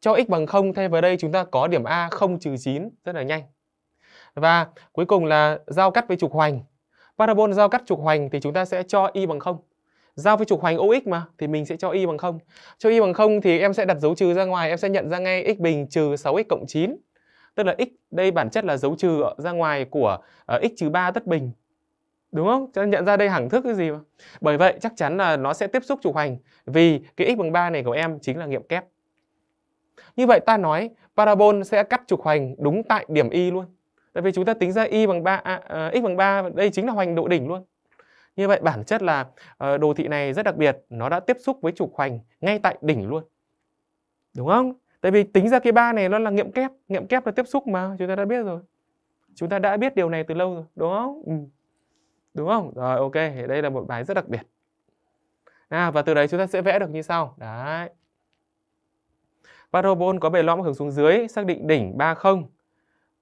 Cho x bằng 0 thay vào đây chúng ta có điểm A 0 trừ 9. Rất là nhanh. Và cuối cùng là giao cắt với trục hoành. Parabol giao cắt trục hoành thì chúng ta sẽ cho y bằng 0. Giao với trục hoành OX mà thì mình sẽ cho y bằng 0. Cho y bằng 0 thì em sẽ đặt dấu trừ ra ngoài, em sẽ nhận ra ngay x bình trừ 6x cộng 9 tức là x đây bản chất là dấu trừ ra ngoài của uh, x trừ 3 tất bình đúng không? Cho nên nhận ra đây hẳn thức cái gì mà. Bởi vậy chắc chắn là nó sẽ tiếp xúc trục hoành vì cái x bằng 3 này của em chính là nghiệm kép. Như vậy ta nói parabol sẽ cắt trục hoành đúng tại điểm y luôn. Tại vì chúng ta tính ra y bằng 3 à, uh, x bằng 3 đây chính là hoành độ đỉnh luôn. Như vậy bản chất là uh, đồ thị này rất đặc biệt, nó đã tiếp xúc với trục hoành ngay tại đỉnh luôn. Đúng không? tại vì tính ra cái ba này nó là nghiệm kép nghiệm kép là tiếp xúc mà chúng ta đã biết rồi chúng ta đã biết điều này từ lâu rồi đúng không ừ. đúng không rồi ok đây là một bài rất đặc biệt à, và từ đấy chúng ta sẽ vẽ được như sau đấy parabol có bề lõm hướng xuống dưới xác định đỉnh 30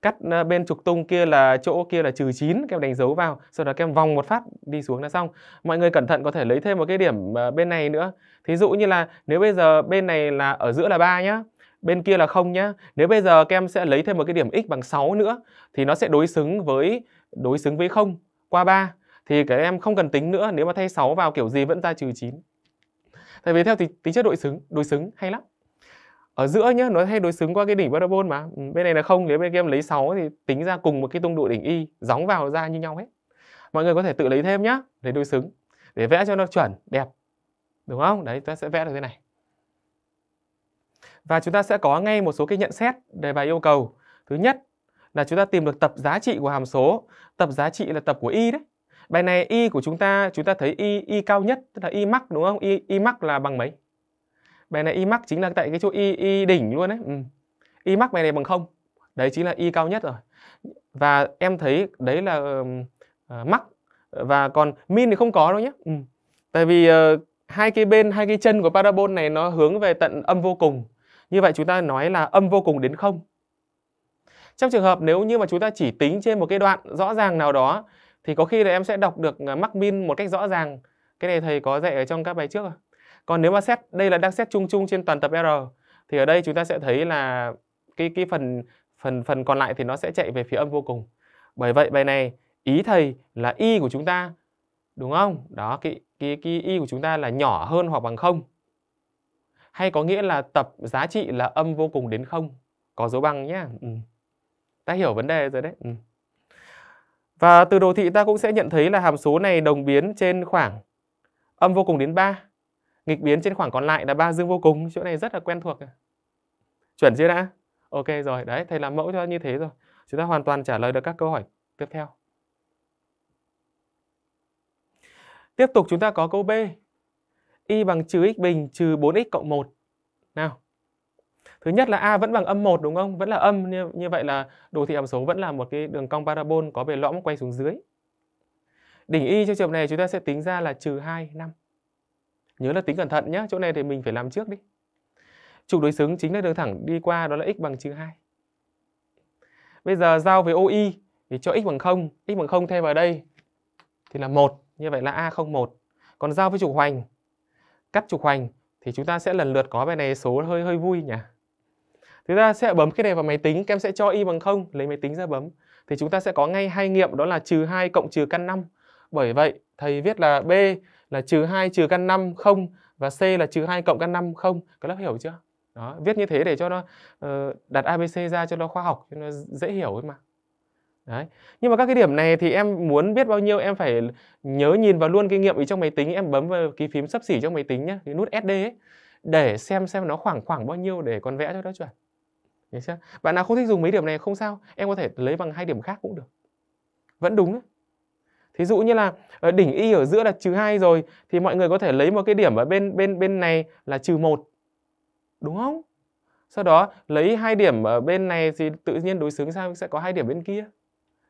cắt ờ, bên trục tung kia là chỗ kia là trừ 9 các em đánh dấu vào sau đó các em vòng một phát đi xuống là xong mọi người cẩn thận có thể lấy thêm một cái điểm ờ, bên này nữa thí dụ như là nếu bây giờ bên này là ở giữa là ba nhá bên kia là không nhá. Nếu bây giờ các em sẽ lấy thêm một cái điểm x bằng 6 nữa thì nó sẽ đối xứng với đối xứng với 0 qua 3 thì các em không cần tính nữa, nếu mà thay 6 vào kiểu gì vẫn ra trừ 9. Tại vì theo tính, tính chất đối xứng, đối xứng hay lắm. Ở giữa nhá, nó thay đối xứng qua cái đỉnh parabol mà. Ừ, bên này là không, nếu bên kia em lấy 6 thì tính ra cùng một cái tung độ đỉnh y, gióng vào ra như nhau hết. Mọi người có thể tự lấy thêm nhá để đối xứng để vẽ cho nó chuẩn, đẹp. Đúng không? Đấy, ta sẽ vẽ được thế này. Và chúng ta sẽ có ngay một số cái nhận xét đề bài yêu cầu. Thứ nhất là chúng ta tìm được tập giá trị của hàm số. Tập giá trị là tập của y đấy. Bài này y của chúng ta, chúng ta thấy y y cao nhất tức là y max đúng không? Y y max là bằng mấy? Bài này y max chính là tại cái chỗ y y đỉnh luôn đấy. Ừ. Y max bài này bằng không Đấy chính là y cao nhất rồi. Và em thấy đấy là uh, ờ, max và còn min thì không có đâu nhé. Ừ. Tại vì uh, hai cái bên hai cái chân của parabol này nó hướng về tận âm vô cùng như vậy chúng ta nói là âm vô cùng đến không. Trong trường hợp nếu như mà chúng ta chỉ tính trên một cái đoạn rõ ràng nào đó thì có khi là em sẽ đọc được à, mắc min một cách rõ ràng. Cái này thầy có dạy ở trong các bài trước Còn nếu mà xét đây là đang xét chung chung trên toàn tập R thì ở đây chúng ta sẽ thấy là cái cái phần phần phần còn lại thì nó sẽ chạy về phía âm vô cùng. Bởi vậy bài này ý thầy là y của chúng ta đúng không? Đó cái cái cái y của chúng ta là nhỏ hơn hoặc bằng không hay có nghĩa là tập giá trị là âm vô cùng đến không có dấu bằng nhé ừ. ta hiểu vấn đề rồi đấy ừ. và từ đồ thị ta cũng sẽ nhận thấy là hàm số này đồng biến trên khoảng âm vô cùng đến 3 nghịch biến trên khoảng còn lại là ba dương vô cùng chỗ này rất là quen thuộc chuẩn chưa đã ok rồi đấy thầy làm mẫu cho như thế rồi chúng ta hoàn toàn trả lời được các câu hỏi tiếp theo tiếp tục chúng ta có câu b y bằng trừ x bình trừ 4x cộng 1. Nào. Thứ nhất là a vẫn bằng âm 1 đúng không? Vẫn là âm như, như vậy là đồ thị hàm số vẫn là một cái đường cong parabol có bề lõm quay xuống dưới. Đỉnh y cho trường này chúng ta sẽ tính ra là trừ 2, 5. Nhớ là tính cẩn thận nhé, chỗ này thì mình phải làm trước đi. Trục đối xứng chính là đường thẳng đi qua đó là x bằng trừ 2. Bây giờ giao với OI thì cho x bằng 0, x bằng 0 thay vào đây thì là 1, như vậy là A01. Còn giao với trục hoành cắt trục hoành thì chúng ta sẽ lần lượt có bài này số hơi hơi vui nhỉ chúng ta sẽ bấm cái này vào máy tính các em sẽ cho y bằng không lấy máy tính ra bấm thì chúng ta sẽ có ngay hai nghiệm đó là trừ 2 cộng trừ căn 5 bởi vậy thầy viết là b là trừ 2 trừ căn 5 không và c là trừ 2 cộng căn 5 không các lớp hiểu chưa đó viết như thế để cho nó uh, đặt abc ra cho nó khoa học cho nó dễ hiểu ấy mà Đấy. Nhưng mà các cái điểm này thì em muốn biết bao nhiêu em phải nhớ nhìn vào luôn kinh nghiệm ý trong máy tính em bấm vào ký phím sắp xỉ trong máy tính nhé cái nút SD ấy, để xem xem nó khoảng khoảng bao nhiêu để con vẽ cho nó chuẩn. Đấy chưa? Bạn nào không thích dùng mấy điểm này không sao, em có thể lấy bằng hai điểm khác cũng được. Vẫn đúng đấy. Thí dụ như là ờ, đỉnh y ở giữa là trừ 2 rồi thì mọi người có thể lấy một cái điểm ở bên bên bên này là trừ 1. Đúng không? Sau đó lấy hai điểm ở bên này thì tự nhiên đối xứng sao sẽ có hai điểm bên kia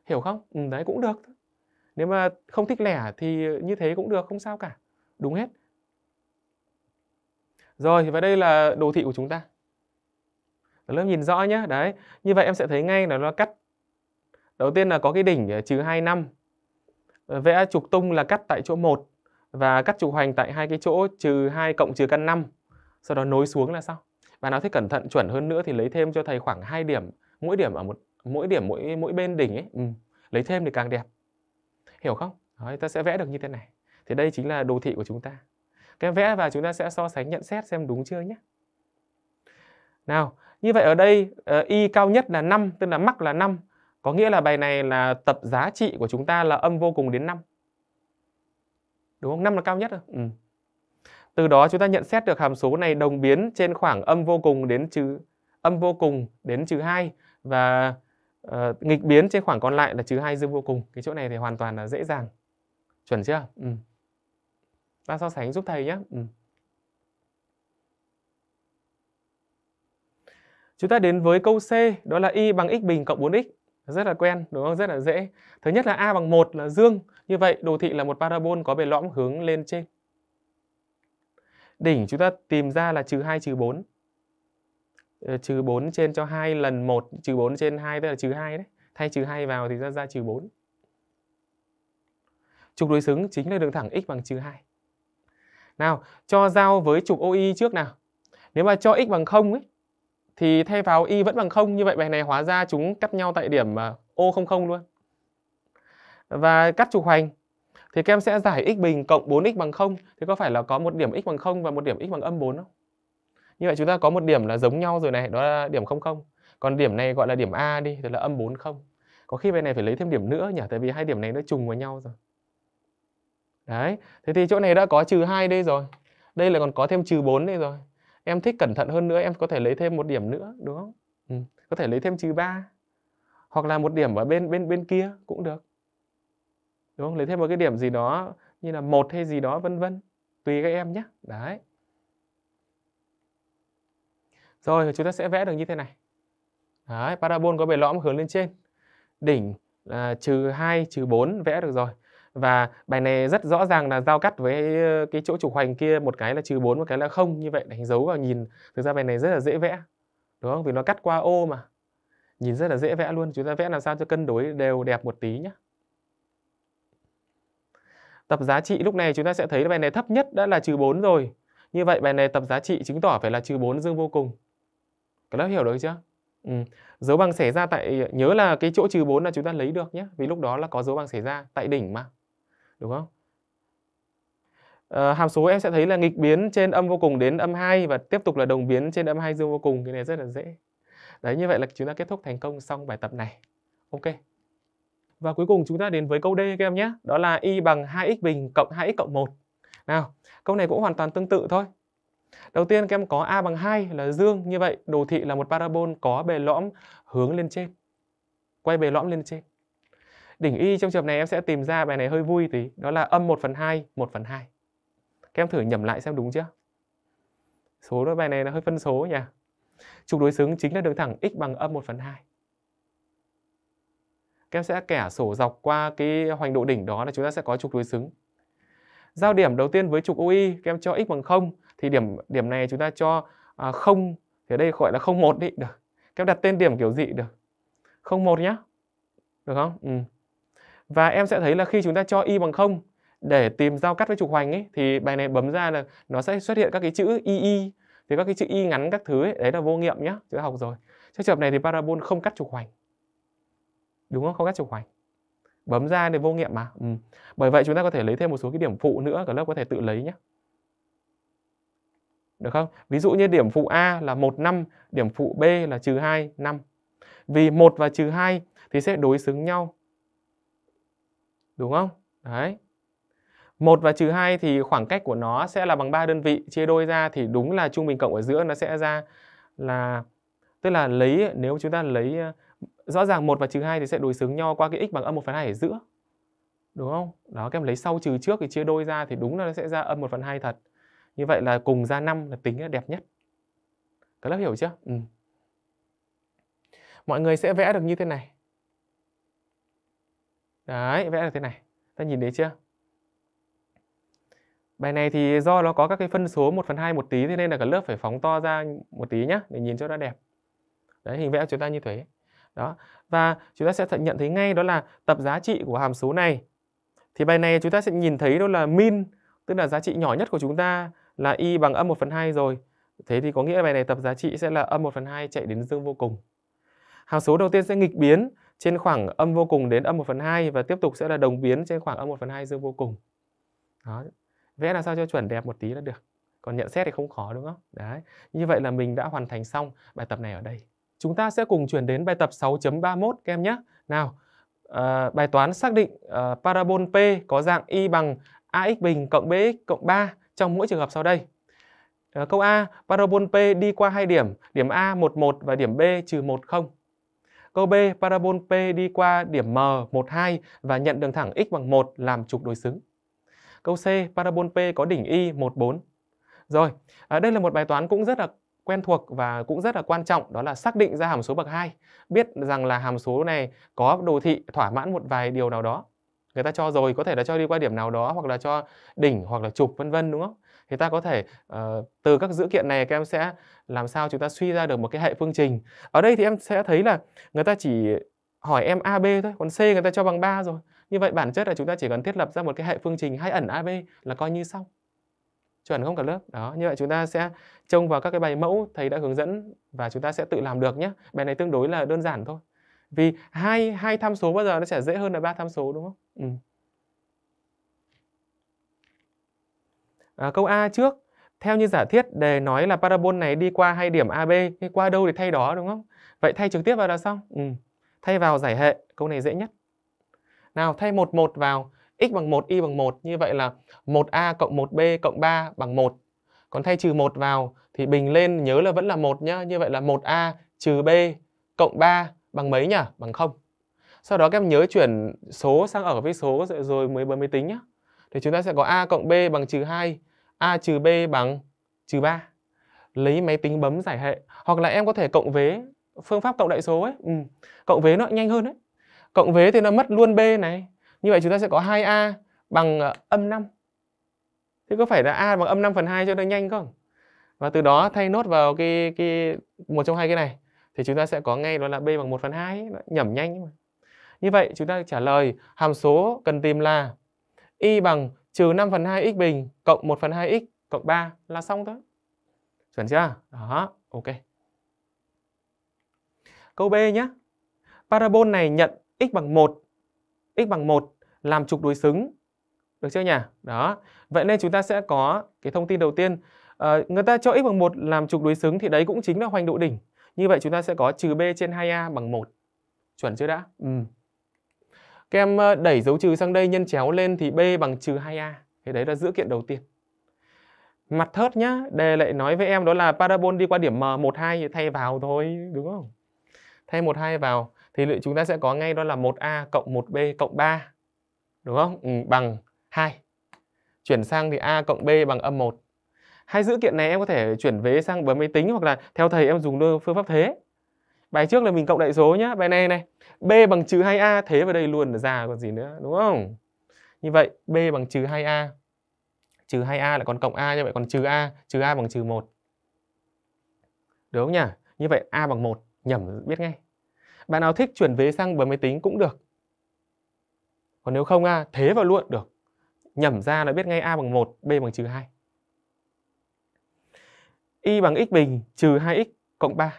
hiểu không ừ, đấy cũng được nếu mà không thích lẻ thì như thế cũng được không sao cả đúng hết rồi thì và đây là đồ thị của chúng ta ở lớp nhìn rõ nhé đấy như vậy em sẽ thấy ngay là nó cắt đầu tiên là có cái đỉnh ờ, trừ hai năm ờ, vẽ trục tung là cắt tại chỗ 1 và cắt trục hoành tại hai cái chỗ trừ hai cộng trừ căn 5 sau đó nối xuống là sao. và nó thích cẩn thận chuẩn hơn nữa thì lấy thêm cho thầy khoảng 2 điểm mỗi điểm ở một mỗi điểm mỗi mỗi bên đỉnh ấy ừ. lấy thêm thì càng đẹp hiểu không đó ta sẽ vẽ được như thế này thì đây chính là đồ thị của chúng ta cái vẽ và chúng ta sẽ so sánh nhận xét xem đúng chưa nhé nào như vậy ở đây uh, y cao nhất là 5 tức là mắc là 5 có nghĩa là bài này là tập giá trị của chúng ta là âm vô cùng đến 5 đúng không 5 là cao nhất rồi ừ. từ đó chúng ta nhận xét được hàm số này đồng biến trên khoảng âm vô cùng đến trừ âm vô cùng đến trừ 2 và uh, nghịch biến trên khoảng còn lại là trừ hai dương vô cùng cái chỗ này thì hoàn toàn là dễ dàng chuẩn chưa ừ. ta so sánh giúp thầy nhé ừ. chúng ta đến với câu C đó là y bằng x bình cộng 4x rất là quen đúng không rất là dễ thứ nhất là a bằng 1 là dương như vậy đồ thị là một parabol có bề lõm hướng lên trên đỉnh chúng ta tìm ra là trừ 2 trừ 4 Ờ, trừ 4 trên cho 2 lần 1 trừ 4 trên 2 tức là trừ 2 đấy. Thay trừ 2 vào thì ra ra trừ 4. Trục đối xứng chính là đường thẳng x bằng trừ 2. Nào, cho giao với trục OI trước nào. Nếu mà cho x bằng 0 ấy thì thay vào y vẫn bằng 0 như vậy bài này hóa ra chúng cắt nhau tại điểm ờ, O00 luôn. Và cắt trục hoành thì các em sẽ giải x bình cộng 4x bằng 0 thì có phải là có một điểm x bằng 0 và một điểm x bằng âm 4 không? như vậy chúng ta có một điểm là giống nhau rồi này đó là điểm 00, còn điểm này gọi là điểm a đi tức là âm 40. có khi bên này phải lấy thêm điểm nữa nhỉ tại vì hai điểm này nó trùng với nhau rồi đấy thế thì chỗ này đã có trừ 2 đây rồi đây là còn có thêm trừ 4 đây rồi em thích cẩn thận hơn nữa em có thể lấy thêm một điểm nữa đúng không ừ. có thể lấy thêm trừ 3 hoặc là một điểm ở bên bên bên kia cũng được đúng không lấy thêm một cái điểm gì đó như là một hay gì đó vân vân tùy các em nhé đấy rồi chúng ta sẽ vẽ được như thế này. Đấy, parabol có bề lõm hướng lên trên. Đỉnh là trừ 2, trừ 4 vẽ được rồi. Và bài này rất rõ ràng là giao cắt với ờ, cái chỗ trục hoành kia một cái là trừ 4, một cái là không. Như vậy đánh dấu vào nhìn, thực ra bài này rất là dễ vẽ. Đúng không? Vì nó cắt qua ô mà. Nhìn rất là dễ vẽ luôn. Chúng ta vẽ làm sao cho cân đối đều đẹp một tí nhé. Tập giá trị lúc này chúng ta sẽ thấy bài này thấp nhất đã là trừ 4 rồi. Như vậy bài này tập giá trị chứng tỏ phải là trừ 4 dương vô cùng cái đó hiểu được chưa ừ. dấu bằng xảy ra tại nhớ là cái chỗ trừ 4 là chúng ta lấy được nhé vì lúc đó là có dấu bằng xảy ra tại đỉnh mà đúng không à, hàm số em sẽ thấy là nghịch biến trên âm vô cùng đến âm 2 và tiếp tục là đồng biến trên âm 2 dương vô cùng cái này rất là dễ đấy như vậy là chúng ta kết thúc thành công xong bài tập này ok và cuối cùng chúng ta đến với câu D các em nhé. Đó là y bằng 2x bình cộng 2x cộng 1. Nào, câu này cũng hoàn toàn tương tự thôi. Đầu tiên các em có A bằng 2 là dương, như vậy đồ thị là một parabol có bề lõm hướng lên trên. Quay bề lõm lên trên. Đỉnh y trong trường này em sẽ tìm ra bài này hơi vui tí, đó là âm 1 phần 2, 1 phần 2. Các em thử nhầm lại xem đúng chưa? Số đó bài này là hơi phân số nhỉ? Trục đối xứng chính là đường thẳng x bằng âm 1 phần 2. Các em sẽ kẻ sổ dọc qua cái hoành độ đỉnh đó là chúng ta sẽ có trục đối xứng. Giao điểm đầu tiên với trục OI, các em cho x bằng 0 thì điểm điểm này chúng ta cho à, không thì ở đây gọi là không một đi được các em đặt tên điểm kiểu gì được không một nhá được không ừ. và em sẽ thấy là khi chúng ta cho y bằng không để tìm giao cắt với trục hoành ấy thì bài này bấm ra là nó sẽ xuất hiện các cái chữ y y thì các cái chữ y ngắn các thứ ấy, đấy là vô nghiệm nhá chúng ta học rồi trong trường hợp này thì parabol không cắt trục hoành đúng không không cắt trục hoành bấm ra thì vô nghiệm mà ừ. bởi vậy chúng ta có thể lấy thêm một số cái điểm phụ nữa cả lớp có thể tự lấy nhé được không? Ví dụ như điểm phụ A là 1 năm, điểm phụ B là trừ 2 năm. Vì 1 và trừ 2 thì sẽ đối xứng nhau. Đúng không? Đấy. 1 và trừ 2 thì khoảng cách của nó sẽ là bằng 3 đơn vị. Chia đôi ra thì đúng là trung bình cộng ở giữa nó sẽ ra là tức là lấy nếu chúng ta lấy ờ, rõ ràng 1 và trừ 2 thì sẽ đối xứng nhau qua cái x bằng âm 1 phần 2 ở giữa. Đúng không? Đó, các em lấy sau trừ trước thì chia đôi ra thì đúng là nó sẽ ra âm 1 phần 2 thật như vậy là cùng ra 5 là tính đẹp nhất các lớp hiểu chưa ừ. mọi người sẽ vẽ được như thế này đấy vẽ được thế này ta nhìn thấy chưa Bài này thì do nó có các cái phân số 1 phần 2 một tí Thế nên là cả lớp phải phóng to ra một tí nhá Để nhìn cho nó đẹp Đấy hình vẽ của chúng ta như thế đó Và chúng ta sẽ nhận thấy ngay đó là tập giá trị của hàm số này Thì bài này chúng ta sẽ nhìn thấy đó là min Tức là giá trị nhỏ nhất của chúng ta là y bằng âm 1 phần 2 rồi. Thế thì có nghĩa bài này tập giá trị sẽ là âm 1 phần 2 chạy đến dương vô cùng. Hàm số đầu tiên sẽ nghịch biến trên khoảng âm vô cùng đến âm 1 phần 2 và tiếp tục sẽ là đồng biến trên khoảng âm 1 phần 2 dương vô cùng. Đó. Vẽ là sao cho chuẩn đẹp một tí là được. Còn nhận xét thì không khó đúng không? Đấy. Như vậy là mình đã hoàn thành xong bài tập này ở đây. Chúng ta sẽ cùng chuyển đến bài tập 6.31 các em nhé. Nào, à, bài toán xác định à, parabol P có dạng y bằng ax bình cộng bx cộng 3 trong mỗi trường hợp sau đây. Ờ, câu A, parabol P đi qua hai điểm, điểm A 11 và điểm B trừ 10. Câu B, parabol P đi qua điểm M 12 và nhận đường thẳng x bằng 1 làm trục đối xứng. Câu C, parabol P có đỉnh Y 14. Rồi, à, đây là một bài toán cũng rất là quen thuộc và cũng rất là quan trọng đó là xác định ra hàm số bậc 2, biết rằng là hàm số này có đồ thị thỏa mãn một vài điều nào đó người ta cho rồi có thể là cho đi qua điểm nào đó hoặc là cho đỉnh hoặc là trục vân vân đúng không thì ta có thể uh, từ các dữ kiện này các em sẽ làm sao chúng ta suy ra được một cái hệ phương trình ở đây thì em sẽ thấy là người ta chỉ hỏi em AB thôi còn C người ta cho bằng 3 rồi như vậy bản chất là chúng ta chỉ cần thiết lập ra một cái hệ phương trình hay ẩn AB là coi như xong chuẩn không cả lớp đó như vậy chúng ta sẽ trông vào các cái bài mẫu thầy đã hướng dẫn và chúng ta sẽ tự làm được nhé bài này tương đối là đơn giản thôi vì hai hai tham số bao giờ nó sẽ dễ hơn là ba tham số đúng không ừ. à, câu a trước theo như giả thiết đề nói là parabol này đi qua hai điểm ab thì qua đâu thì thay đó đúng không vậy thay trực tiếp vào là xong ừ. thay vào giải hệ câu này dễ nhất nào thay một một vào x bằng 1, y bằng 1 như vậy là 1a cộng 1b cộng 3 bằng 1. Còn thay trừ 1 vào thì bình lên nhớ là vẫn là 1 nhá, như vậy là 1a trừ b cộng 3 bằng mấy nhỉ? Bằng 0. Sau đó các em nhớ chuyển số sang ở với số rồi, mới bấm máy tính nhé. Thì chúng ta sẽ có A cộng B bằng trừ 2, A trừ B bằng trừ 3. Lấy máy tính bấm giải hệ. Hoặc là em có thể cộng vế, phương pháp cộng đại số ấy. Ừ. Cộng vế nó nhanh hơn đấy. Cộng vế thì nó mất luôn B này. Như vậy chúng ta sẽ có 2A bằng ờ, âm 5. Thế có phải là A bằng âm 5 phần 2 cho nó nhanh không? Và từ đó thay nốt vào cái cái một trong hai cái này thì chúng ta sẽ có ngay đó là b bằng 1 phần 2 ấy, nhẩm nhanh mà. Như vậy chúng ta trả lời hàm số cần tìm là y bằng trừ 5 phần 2 x bình cộng 1 phần 2 x cộng 3 là xong thôi. Chuẩn chưa? Đó, ok. Câu B nhé. Parabol này nhận x bằng 1, x bằng 1 làm trục đối xứng. Được chưa nhỉ? Đó. Vậy nên chúng ta sẽ có cái thông tin đầu tiên. À, người ta cho x bằng 1 làm trục đối xứng thì đấy cũng chính là hoành độ đỉnh. Như vậy chúng ta sẽ có trừ b trên 2a bằng 1. Chuẩn chưa đã? Ừ. Các em ờ, đẩy dấu trừ sang đây nhân chéo lên thì b bằng trừ 2a. Thế đấy là dữ kiện đầu tiên. Mặt thớt nhá, đề lại nói với em đó là parabol đi qua điểm M 1 2 thì thay vào thôi, đúng không? Thay 1 2 vào thì liệu chúng ta sẽ có ngay đó là 1a cộng 1b cộng 3. Đúng không? Ừ, bằng 2. Chuyển sang thì a cộng b bằng âm 1 hai dữ kiện này em có thể chuyển về sang bấm máy tính hoặc là theo thầy em dùng phương pháp thế bài trước là mình cộng đại số nhá bài này này b bằng trừ 2a thế vào đây luôn là ra còn gì nữa đúng không như vậy b bằng trừ 2a trừ 2a lại còn cộng a như vậy còn trừ a trừ a bằng trừ 1 đúng không nhỉ như vậy a bằng 1 nhẩm biết ngay bạn nào thích chuyển vế sang bấm máy tính cũng được còn nếu không a thế vào luôn được nhẩm ra là biết ngay a bằng 1 b bằng trừ 2 y bằng x bình trừ 2x cộng 3.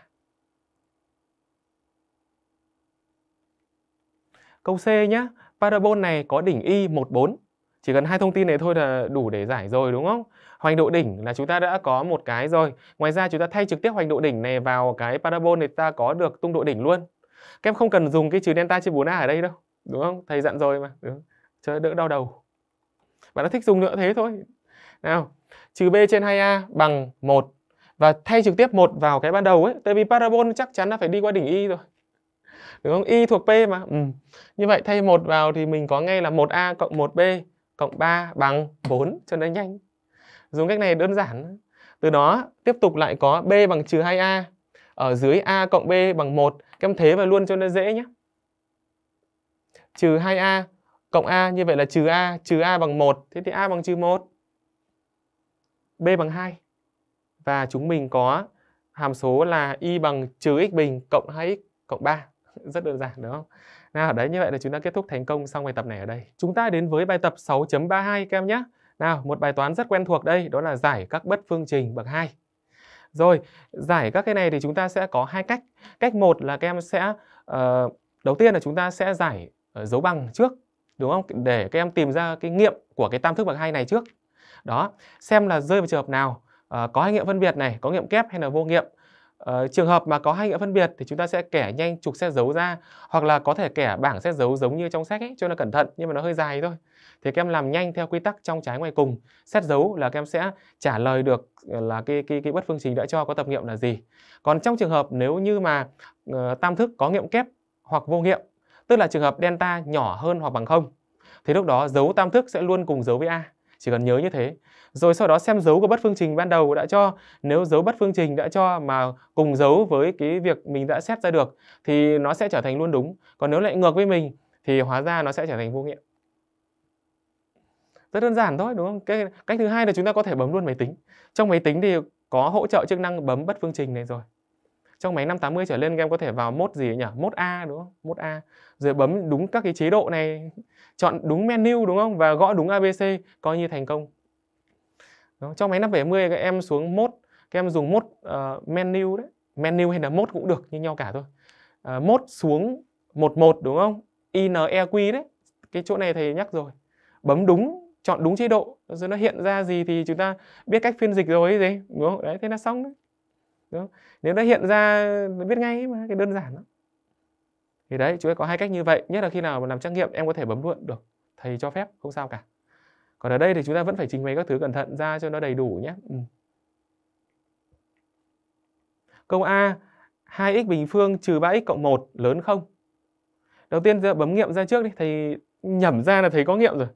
Câu C nhé, parabol này có đỉnh y 14. Chỉ cần hai thông tin này thôi là đủ để giải rồi đúng không? Hoành độ đỉnh là chúng ta đã có một cái rồi. Ngoài ra chúng ta thay trực tiếp hoành độ đỉnh này vào cái parabol này ta có được tung độ đỉnh luôn. Các em không cần dùng cái trừ delta trên 4a ở đây đâu, đúng không? Thầy dặn rồi mà, đúng. Cho đỡ đau đầu. Bạn đã thích dùng nữa thế thôi. Nào, trừ b trên 2a bằng 1 và thay trực tiếp một vào cái ban đầu ấy tại vì parabol chắc chắn là phải đi qua đỉnh y rồi đúng không y thuộc p mà ừ. như vậy thay một vào thì mình có ngay là 1a cộng 1b cộng 3 bằng 4 cho nên nhanh dùng cách này đơn giản từ đó tiếp tục lại có b bằng trừ hai a ở dưới a cộng b bằng 1 các em thế vào luôn cho nó dễ nhé trừ 2a cộng a như vậy là trừ a trừ a bằng 1 thế thì a bằng trừ một, b bằng 2 và chúng mình có hàm số là y bằng trừ x bình cộng 2x cộng 3. Rất đơn giản đúng không? Nào đấy như vậy là chúng ta kết thúc thành công xong bài tập này ở đây. Chúng ta đến với bài tập 6.32 các em nhé. Nào, một bài toán rất quen thuộc đây, đó là giải các bất phương trình bậc 2. Rồi, giải các cái này thì chúng ta sẽ có hai cách. Cách một là các em sẽ uh, đầu tiên là chúng ta sẽ giải ờ, dấu bằng trước, đúng không? Để các em tìm ra cái nghiệm của cái tam thức bậc hai này trước. Đó, xem là rơi vào trường hợp nào à, có hai nghiệm phân biệt này có nghiệm kép hay là vô nghiệm à, trường hợp mà có hai nghiệm phân biệt thì chúng ta sẽ kẻ nhanh trục xét dấu ra hoặc là có thể kẻ bảng xét dấu giống như trong sách ấy cho nó cẩn thận nhưng mà nó hơi dài thôi thì các em làm nhanh theo quy tắc trong trái ngoài cùng xét dấu là các em sẽ trả lời được ờ, là cái cái cái bất phương trình đã cho có tập nghiệm là gì còn trong trường hợp nếu như mà uh, tam thức có nghiệm kép hoặc vô nghiệm tức là trường hợp delta nhỏ hơn hoặc bằng không thì lúc đó dấu tam thức sẽ luôn cùng dấu với a chỉ cần nhớ như thế rồi sau đó xem dấu của bất phương trình ban đầu đã cho nếu dấu bất phương trình đã cho mà cùng dấu với cái việc mình đã xét ra được thì nó sẽ trở thành luôn đúng còn nếu lại ngược với mình thì hóa ra nó sẽ trở thành vô nghiệm rất đơn giản thôi đúng không cái cách thứ hai là chúng ta có thể bấm luôn máy tính trong máy tính thì có hỗ trợ chức năng bấm bất phương trình này rồi trong máy 580 trở lên các em có thể vào mốt gì nhỉ mốt A đúng không mốt A rồi bấm đúng các cái chế độ này chọn đúng menu đúng không và gõ đúng ABC coi như thành công đó, cho máy 570 các em xuống mốt các em dùng mốt uh, menu đấy menu hay là mốt cũng được như nhau cả thôi uh, ờ, mode xuống 11 đúng không INEQ đấy cái chỗ này thầy nhắc rồi bấm đúng chọn đúng chế độ rồi nó hiện ra gì thì chúng ta biết cách phiên dịch rồi gì đúng không đấy thế là xong đấy đúng không? nếu nó hiện ra biết ngay mà cái đơn giản đó thì đấy chúng ta có hai cách như vậy nhất là khi nào mà làm trắc nghiệm em có thể bấm luôn được thầy cho phép không sao cả còn ở đây thì chúng ta vẫn phải trình bày các thứ cẩn thận ra cho nó đầy đủ nhé ừ. câu a 2x bình phương trừ 3x cộng 1 lớn không đầu tiên bấm nghiệm ra trước đi thầy nhẩm ra là thấy có nghiệm rồi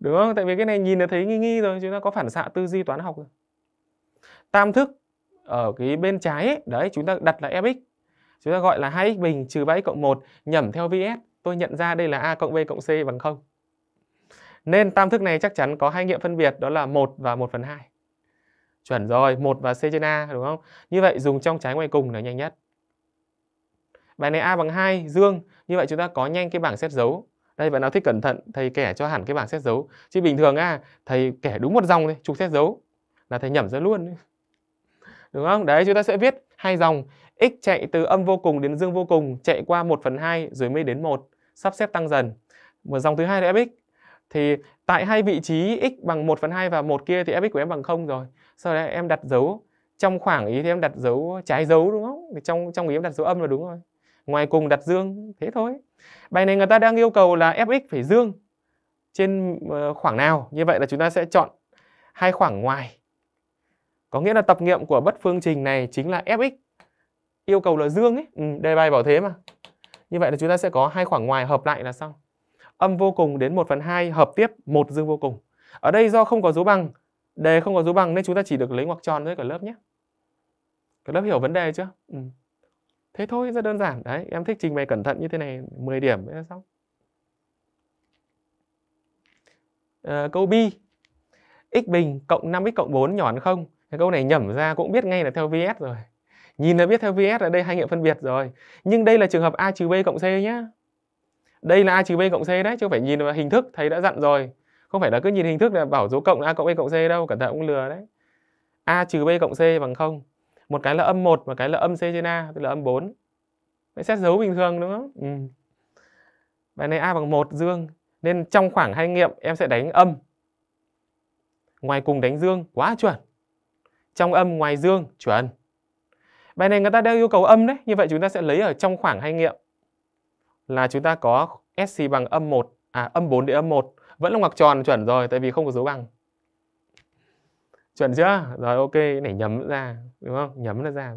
đúng không tại vì cái này nhìn là thấy nghi nghi rồi chúng ta có phản xạ tư duy toán học rồi tam thức ở cái bên trái ấy, đấy chúng ta đặt là fx chúng ta gọi là 2x bình trừ 3x cộng 1 nhẩm theo vs tôi nhận ra đây là a cộng b cộng c bằng 0 nên tam thức này chắc chắn có hai nghiệm phân biệt đó là 1 và 1 phần 2. Chuẩn rồi, 1 và C trên A đúng không? Như vậy dùng trong trái ngoài cùng là nhanh nhất. Bài này A bằng 2, dương. Như vậy chúng ta có nhanh cái bảng xét dấu. Đây bạn nào thích cẩn thận, thầy kẻ cho hẳn cái bảng xét dấu. Chứ bình thường à, thầy kẻ đúng một dòng thôi, trục xét dấu là thầy nhẩm ra luôn. Đúng không? Đấy chúng ta sẽ viết hai dòng x chạy từ âm vô cùng đến dương vô cùng chạy qua 1 phần 2 rồi mới đến 1 sắp xếp tăng dần một dòng thứ hai là fx thì tại hai vị trí x bằng 1 phần 2 và 1 kia thì fx của em bằng 0 rồi sau đấy em đặt dấu trong khoảng ý thì em đặt dấu trái dấu đúng không thì trong trong ý em đặt dấu âm là đúng rồi ngoài cùng đặt dương thế thôi bài này người ta đang yêu cầu là fx phải dương trên ờ, khoảng nào như vậy là chúng ta sẽ chọn hai khoảng ngoài có nghĩa là tập nghiệm của bất phương trình này chính là fx yêu cầu là dương ấy ừ, đề bài bảo thế mà như vậy là chúng ta sẽ có hai khoảng ngoài hợp lại là xong âm vô cùng đến 1 phần 2 hợp tiếp một dương vô cùng. Ở đây do không có dấu bằng, đề không có dấu bằng nên chúng ta chỉ được lấy ngoặc tròn thôi cả lớp nhé. Cả lớp hiểu vấn đề chưa? Ừ. Thế thôi, rất đơn giản. Đấy, em thích trình bày cẩn thận như thế này, 10 điểm nữa xong. À, câu B. x bình cộng 5x cộng 4 nhỏ hơn không? Cái câu này nhẩm ra cũng biết ngay là theo VS rồi. Nhìn là biết theo VS ở đây hai nghiệm phân biệt rồi. Nhưng đây là trường hợp A trừ B cộng C nhé đây là a trừ b cộng c đấy chứ không phải nhìn vào hình thức thầy đã dặn rồi không phải là cứ nhìn hình thức là bảo số cộng là a cộng b cộng c đâu cẩn thận cũng lừa đấy a trừ b cộng c bằng không một cái là âm 1 và cái là âm c trên a tức là âm 4 Đấy, xét dấu bình thường đúng không ừ. bài này a bằng 1 dương nên trong khoảng hai nghiệm em sẽ đánh âm ngoài cùng đánh dương quá chuẩn trong âm ngoài dương chuẩn bài này người ta đang yêu cầu âm đấy như vậy chúng ta sẽ lấy ở trong khoảng hai nghiệm là chúng ta có SC bằng âm 1, à âm 4 đến âm 1. Vẫn là ngoặc tròn chuẩn rồi, tại vì không có dấu bằng. Chuẩn chưa? Rồi ok, để nhấm ra, đúng không? Nhấm nó ra.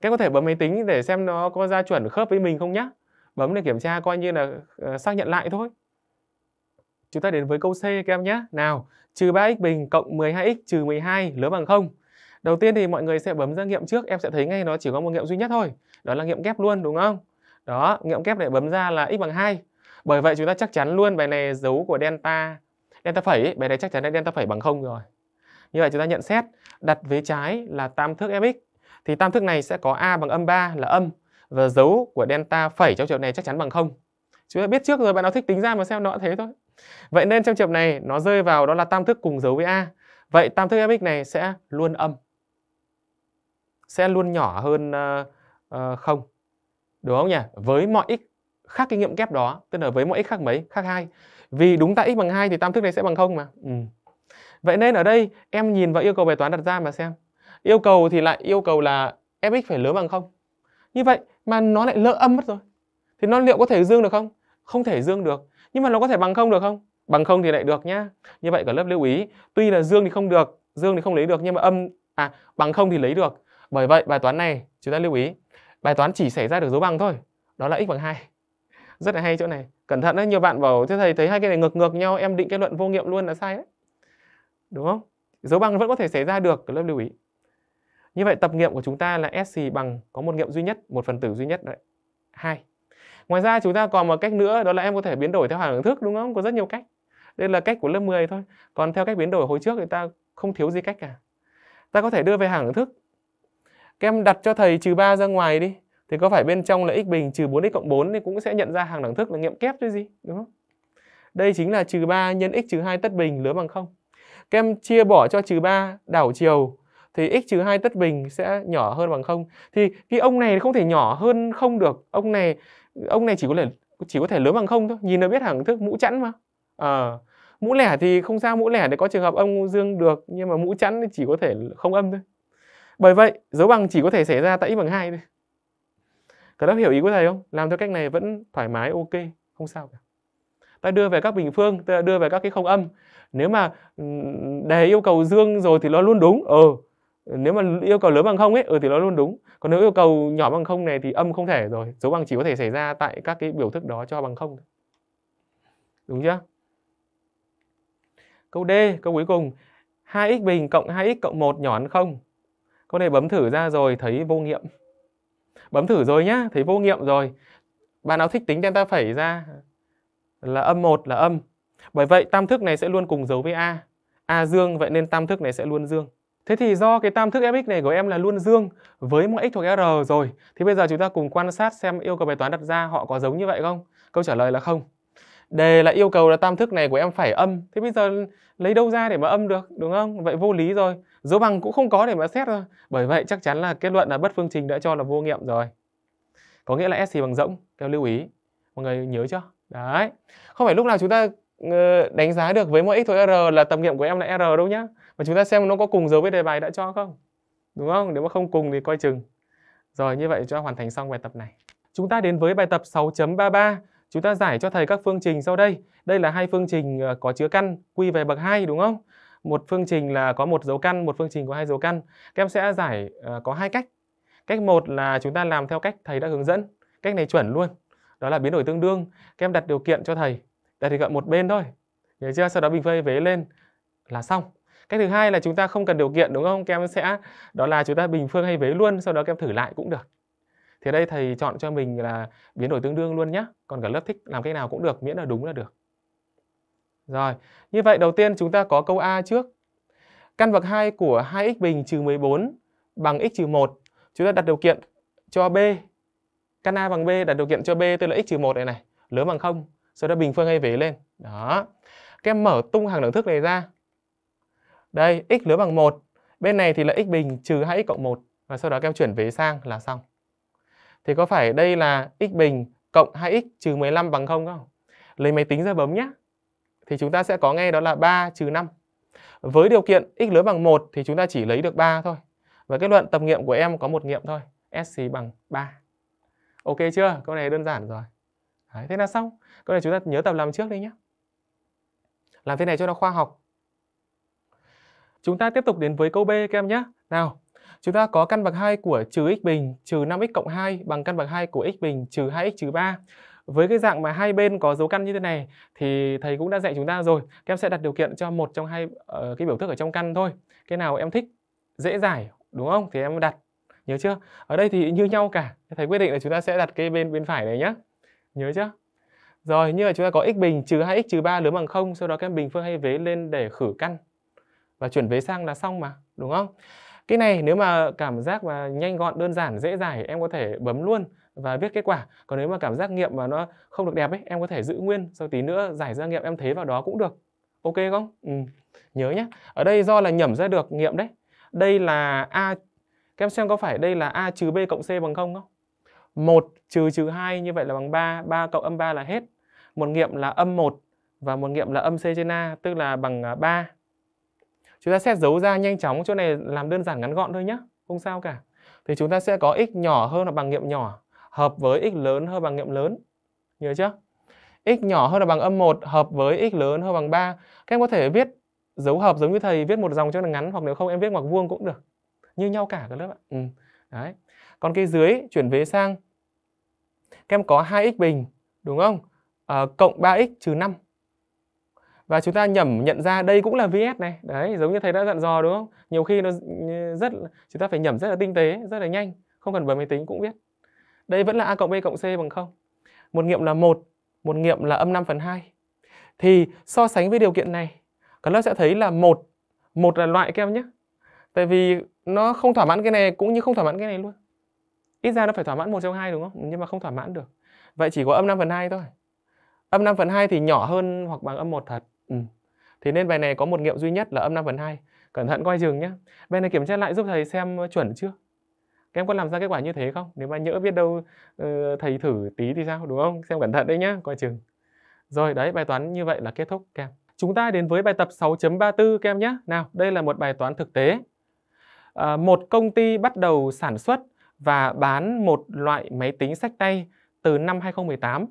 Các có thể bấm máy tính để xem nó có ra chuẩn khớp với mình không nhá. Bấm để kiểm tra coi như là ờ, xác nhận lại thôi. Chúng ta đến với câu C các em nhé. Nào, trừ 3x bình cộng 12x trừ 12 lớn bằng 0. Đầu tiên thì mọi người sẽ bấm ra nghiệm trước, em sẽ thấy ngay nó chỉ có một nghiệm duy nhất thôi. Đó là nghiệm kép luôn đúng không? Đó, nghiệm kép lại bấm ra là x bằng 2. Bởi vậy chúng ta chắc chắn luôn bài này dấu của delta delta phẩy, ấy, bài này chắc chắn là delta phẩy bằng 0 rồi. Như vậy chúng ta nhận xét đặt vế trái là tam thước fx thì tam thức này sẽ có a bằng âm 3 là âm và dấu của delta phẩy trong trường này chắc chắn bằng 0. Chúng ta biết trước rồi bạn nào thích tính ra mà xem nó thế thôi. Vậy nên trong trường này nó rơi vào đó là tam thức cùng dấu với A. Vậy tam thức fx này sẽ luôn âm. Sẽ luôn nhỏ hơn uh, uh, 0 đúng không nhỉ với mọi x khác cái nghiệm kép đó tức là với mọi x khác mấy khác hai vì đúng tại x bằng hai thì tam thức này sẽ bằng không mà ừ. vậy nên ở đây em nhìn vào yêu cầu bài toán đặt ra mà xem yêu cầu thì lại yêu cầu là fx phải lớn bằng không như vậy mà nó lại lỡ âm mất rồi thì nó liệu có thể dương được không không thể dương được nhưng mà nó có thể bằng không được không bằng không thì lại được nhá như vậy cả lớp lưu ý tuy là dương thì không được dương thì không lấy được nhưng mà âm à bằng không thì lấy được bởi vậy bài toán này chúng ta lưu ý bài toán chỉ xảy ra được dấu bằng thôi đó là x bằng hai, rất là hay chỗ này cẩn thận đấy nhiều bạn bảo thế thầy thấy hai cái này ngược ngược nhau em định kết luận vô nghiệm luôn là sai đấy đúng không dấu bằng vẫn có thể xảy ra được lớp lưu ý như vậy tập nghiệm của chúng ta là SC bằng có một nghiệm duy nhất một phần tử duy nhất đấy hai ngoài ra chúng ta còn một cách nữa đó là em có thể biến đổi theo hàng thức đúng không có rất nhiều cách đây là cách của lớp 10 thôi còn theo cách biến đổi hồi trước thì ta không thiếu gì cách cả ta có thể đưa về hàng thức các em đặt cho thầy trừ 3 ra ngoài đi thì có phải bên trong là x bình trừ 4x cộng 4 thì cũng sẽ nhận ra hàng đẳng thức là nghiệm kép chứ gì, đúng không? Đây chính là trừ 3 nhân x trừ 2 tất bình lớn bằng 0. Các em chia bỏ cho trừ 3 đảo chiều thì x trừ 2 tất bình sẽ nhỏ hơn bằng 0. Thì cái ông này không thể nhỏ hơn không được. Ông này ông này chỉ có thể chỉ có thể lớn bằng 0thôi, nhìn là biết hàng đẳng thức mũ chẵn mà. À, mũ lẻ thì không sao, mũ lẻ thì có trường hợp âm dương được nhưng mà mũ chẵn thì chỉ có thể không âm thôi. Bởi vậy, dấu bằng chỉ có thể xảy ra tại x bằng 2 thôi. Các lớp hiểu ý của thầy không? Làm theo cách này vẫn thoải mái, ok, không sao cả. Ta đưa về các bình phương, ta đưa về các cái không âm. Nếu mà đề yêu cầu dương rồi thì nó luôn đúng. ờ nếu mà yêu cầu lớn bằng không ấy, ừ thì nó luôn đúng. Còn nếu yêu cầu nhỏ bằng không này thì âm không thể rồi. Dấu bằng chỉ có thể xảy ra tại các cái biểu thức đó cho bằng không. Đúng chưa? Câu D, câu cuối cùng. 2x bình cộng 2x cộng 1 nhỏ hơn 0 câu này bấm thử ra rồi thấy vô nghiệm bấm thử rồi nhá thấy vô nghiệm rồi bạn nào thích tính delta phẩy ra là âm 1 là âm bởi vậy tam thức này sẽ luôn cùng dấu với a a dương vậy nên tam thức này sẽ luôn dương Thế thì do cái tam thức fx này của em là luôn dương với một x thuộc r rồi thì bây giờ chúng ta cùng quan sát xem yêu cầu bài toán đặt ra họ có giống như vậy không? Câu trả lời là không. Đề là yêu cầu là tam thức này của em phải âm. Thế bây giờ lấy đâu ra để mà âm được đúng không? Vậy vô lý rồi dấu bằng cũng không có để mà xét thôi bởi vậy chắc chắn là kết luận là bất phương trình đã cho là vô nghiệm rồi có nghĩa là s thì bằng rỗng theo lưu ý mọi người nhớ chưa đấy không phải lúc nào chúng ta ờ, đánh giá được với mỗi x thôi r là tầm nghiệm của em là r đâu nhá mà chúng ta xem nó có cùng dấu với đề bài đã cho không đúng không nếu mà không cùng thì coi chừng rồi như vậy cho hoàn thành xong bài tập này chúng ta đến với bài tập 6.33 chúng ta giải cho thầy các phương trình sau đây đây là hai phương trình ờ, có chứa căn quy về bậc 2 đúng không một phương trình là có một dấu căn một phương trình có hai dấu căn các em sẽ giải uh, có hai cách cách một là chúng ta làm theo cách thầy đã hướng dẫn cách này chuẩn luôn đó là biến đổi tương đương các em đặt điều kiện cho thầy đặt thì gợi một bên thôi nhớ chưa sau đó bình phơi vế lên là xong cách thứ hai là chúng ta không cần điều kiện đúng không các em sẽ đó là chúng ta bình phương hay vế luôn sau đó các em thử lại cũng được thì đây thầy chọn cho mình là biến đổi tương đương luôn nhé còn cả lớp thích làm cách nào cũng được miễn là đúng là được rồi, như vậy đầu tiên chúng ta có câu A trước. Căn bậc 2 của 2x bình trừ 14 bằng x trừ 1. Chúng ta đặt điều kiện cho B. Căn A bằng B đặt điều kiện cho B tức là x trừ 1 này này, lớn bằng 0. Sau đó bình phương hay vế lên. Đó. Các em mở tung hàng đẳng thức này ra. Đây, x lớn bằng 1. Bên này thì là x bình trừ 2x cộng 1. Và sau đó các em chuyển vế sang là xong. Thì có phải đây là x bình cộng 2x trừ 15 bằng 0 không? Lấy máy tính ra bấm nhé thì chúng ta sẽ có ngay đó là 3 trừ 5. Với điều kiện x lớn bằng 1 thì chúng ta chỉ lấy được 3 thôi. Và kết luận tập nghiệm của em có một nghiệm thôi. sc bằng 3. Ok chưa? Câu này đơn giản rồi. Đấy, thế là xong. Câu này chúng ta nhớ tập làm trước đi nhé. Làm thế này cho nó khoa học. Chúng ta tiếp tục đến với câu B các em nhé. Nào, chúng ta có căn bậc 2 của trừ x bình trừ 5x cộng 2 bằng căn bậc 2 của x bình trừ 2x trừ 3 với cái dạng mà hai bên có dấu căn như thế này thì thầy cũng đã dạy chúng ta rồi các em sẽ đặt điều kiện cho một trong hai uh, cái biểu thức ở trong căn thôi cái nào em thích dễ giải đúng không thì em đặt nhớ chưa ở đây thì như nhau cả thầy quyết định là chúng ta sẽ đặt cái bên bên phải này nhá nhớ chưa rồi như là chúng ta có x bình trừ 2x trừ 3 lớn bằng 0 sau đó các em bình phương hay vế lên để khử căn và chuyển vế sang là xong mà đúng không cái này nếu mà cảm giác mà nhanh gọn đơn giản dễ giải em có thể bấm luôn và viết kết quả còn nếu mà cảm giác nghiệm mà nó không được đẹp ấy em có thể giữ nguyên sau tí nữa giải ra nghiệm em thế vào đó cũng được ok không ừ. nhớ nhé ở đây do là nhẩm ra được nghiệm đấy đây là a các em xem có phải đây là a trừ b cộng c bằng không không 1 trừ trừ 2 như vậy là bằng 3 3 cộng âm 3 là hết một nghiệm là âm 1 và một nghiệm là âm c trên a tức là bằng 3 à, chúng ta xét dấu ra nhanh chóng chỗ này làm đơn giản ngắn gọn thôi nhé không sao cả thì chúng ta sẽ có x nhỏ hơn là bằng nghiệm nhỏ hợp với x lớn hơn bằng nghiệm lớn. Nhớ chưa? x nhỏ hơn là bằng âm 1 hợp với x lớn hơn bằng 3. Các em có thể viết dấu hợp giống như thầy viết một dòng cho nó ngắn hoặc nếu không em viết ngoặc vuông cũng được. Như nhau cả các lớp ạ. Ừ. Đấy. Còn cái dưới chuyển về sang các em có 2x bình đúng không? À, cộng 3x trừ 5. Và chúng ta nhẩm nhận ra đây cũng là VS này. Đấy, giống như thầy đã dặn dò đúng không? Nhiều khi nó rất chúng ta phải nhẩm rất là tinh tế, rất là nhanh, không cần bấm máy tính cũng biết. Đây vẫn là a cộng b cộng c bằng 0. Một nghiệm là 1, một nghiệm là âm 5 phần 2. Thì so sánh với điều kiện này, các lớp sẽ thấy là một một là loại các em nhé. Tại vì nó không thỏa mãn cái này cũng như không thỏa mãn cái này luôn. Ít ra nó phải thỏa mãn một trong hai đúng không? Nhưng mà không thỏa mãn được. Vậy chỉ có âm 5 phần 2 thôi. Âm 5 phần 2 thì nhỏ hơn hoặc bằng âm 1 thật. Ừ. Thế nên bài này có một nghiệm duy nhất là âm 5 phần 2. Cẩn thận coi chừng nhé. Bài này kiểm tra lại giúp thầy xem chuẩn chưa em có làm ra kết quả như thế không nếu mà nhỡ biết đâu ờ, thầy thử tí thì sao đúng không xem cẩn thận đấy nhá coi chừng rồi đấy bài toán như vậy là kết thúc các em chúng ta đến với bài tập 6.34 các em nhé nào đây là một bài toán thực tế à, một công ty bắt đầu sản xuất và bán một loại máy tính sách tay từ năm 2018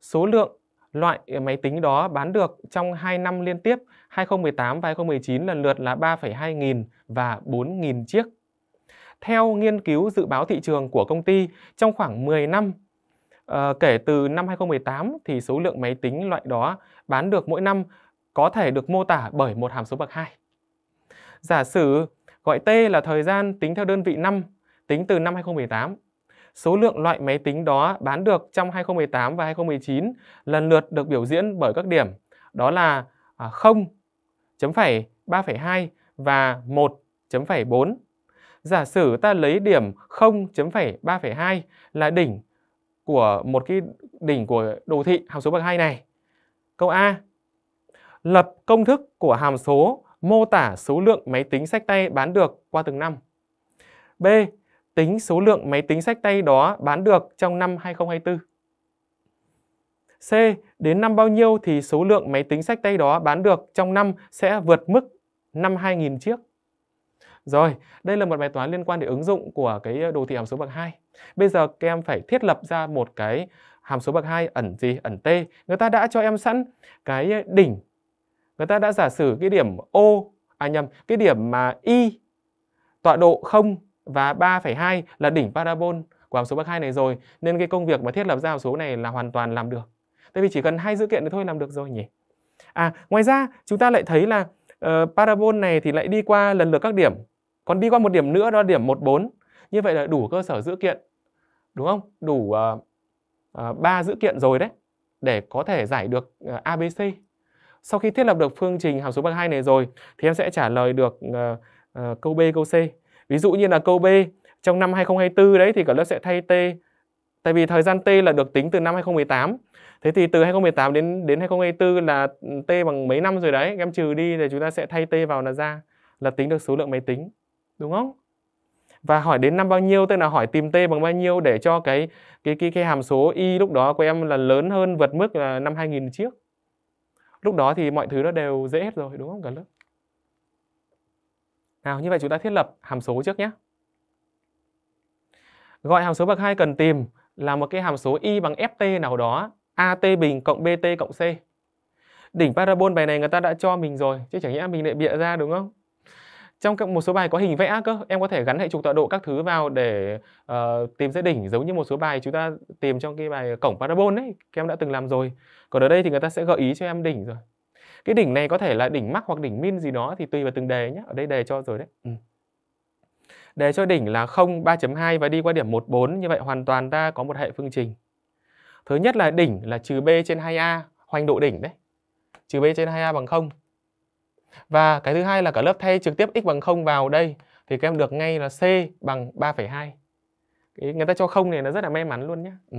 số lượng loại máy tính đó bán được trong 2 năm liên tiếp 2018 và 2019 lần lượt là 3,2 nghìn và 4 nghìn chiếc theo nghiên cứu dự báo thị trường của công ty, trong khoảng 10 năm à, kể từ năm 2018 thì số lượng máy tính loại đó bán được mỗi năm có thể được mô tả bởi một hàm số bậc 2. Giả sử gọi T là thời gian tính theo đơn vị năm, tính từ năm 2018. Số lượng loại máy tính đó bán được trong 2018 và 2019 lần lượt được biểu diễn bởi các điểm đó là 0, à, chấm phẩy 3,2 và 1, chấm phẩy 4. Giả sử ta lấy điểm 0.3,2 là đỉnh của một cái đỉnh của đồ thị hàm số bậc 2 này. Câu A. Lập công thức của hàm số mô tả số lượng máy tính sách tay bán được qua từng năm. B. Tính số lượng máy tính sách tay đó bán được trong năm 2024. C. Đến năm bao nhiêu thì số lượng máy tính sách tay đó bán được trong năm sẽ vượt mức năm 2 chiếc. Rồi, đây là một bài toán liên quan đến ứng dụng của cái đồ thị hàm số bậc 2. Bây giờ các em phải thiết lập ra một cái hàm số bậc 2 ẩn gì? Ẩn t. Người ta đã cho em sẵn cái đỉnh. Người ta đã giả sử cái điểm O à nhầm, cái điểm mà y tọa độ 0 và 3,2 là đỉnh parabol của hàm số bậc 2 này rồi nên cái công việc mà thiết lập ra hàm số này là hoàn toàn làm được. Tại vì chỉ cần hai dữ kiện thì thôi làm được rồi nhỉ. À, ngoài ra chúng ta lại thấy là uh, parabol này thì lại đi qua lần lượt các điểm còn đi qua một điểm nữa đó là điểm 14 như vậy là đủ cơ sở dữ kiện đúng không đủ à, à, ba uh, uh, dữ kiện rồi đấy để có thể giải được uh, à, ABC sau khi thiết lập được phương trình hàm số bậc 2 này rồi thì em sẽ trả lời được uh, uh, câu B câu C ví dụ như là câu B trong năm 2024 đấy thì cả lớp sẽ thay T tại vì thời gian T là được tính từ năm 2018 thế thì từ 2018 đến đến 2024 là T bằng mấy năm rồi đấy em trừ đi thì chúng ta sẽ thay T vào là ra là tính được số lượng máy tính đúng không và hỏi đến năm bao nhiêu tức là hỏi tìm t bằng bao nhiêu để cho cái cái cái cái hàm số y lúc đó của em là lớn hơn vượt mức là năm 2000 trước lúc đó thì mọi thứ nó đều dễ hết rồi đúng không cả lớp nào như vậy chúng ta thiết lập hàm số trước nhé gọi hàm số bậc hai cần tìm là một cái hàm số y bằng ft nào đó at bình cộng bt cộng c đỉnh parabol bài này người ta đã cho mình rồi chứ chẳng nhẽ mình lại bịa ra đúng không trong một số bài có hình vẽ cơ em có thể gắn hệ trục tọa độ các thứ vào để uh, tìm dễ đỉnh giống như một số bài chúng ta tìm trong cái bài cổng parabol ấy em đã từng làm rồi còn ở đây thì người ta sẽ gợi ý cho em đỉnh rồi cái đỉnh này có thể là đỉnh mắc hoặc đỉnh min gì đó thì tùy vào từng đề nhé ở đây đề cho rồi đấy ừ. đề cho đỉnh là 0 3.2 và đi qua điểm 14 như vậy hoàn toàn ta có một hệ phương trình thứ nhất là đỉnh là trừ b trên 2a hoành độ đỉnh đấy trừ b trên 2a bằng 0 và cái thứ hai là cả lớp thay trực tiếp x bằng 0 vào đây thì các em được ngay là C bằng 3,2. Người ta cho không này nó rất là may mắn luôn nhé. Ừ.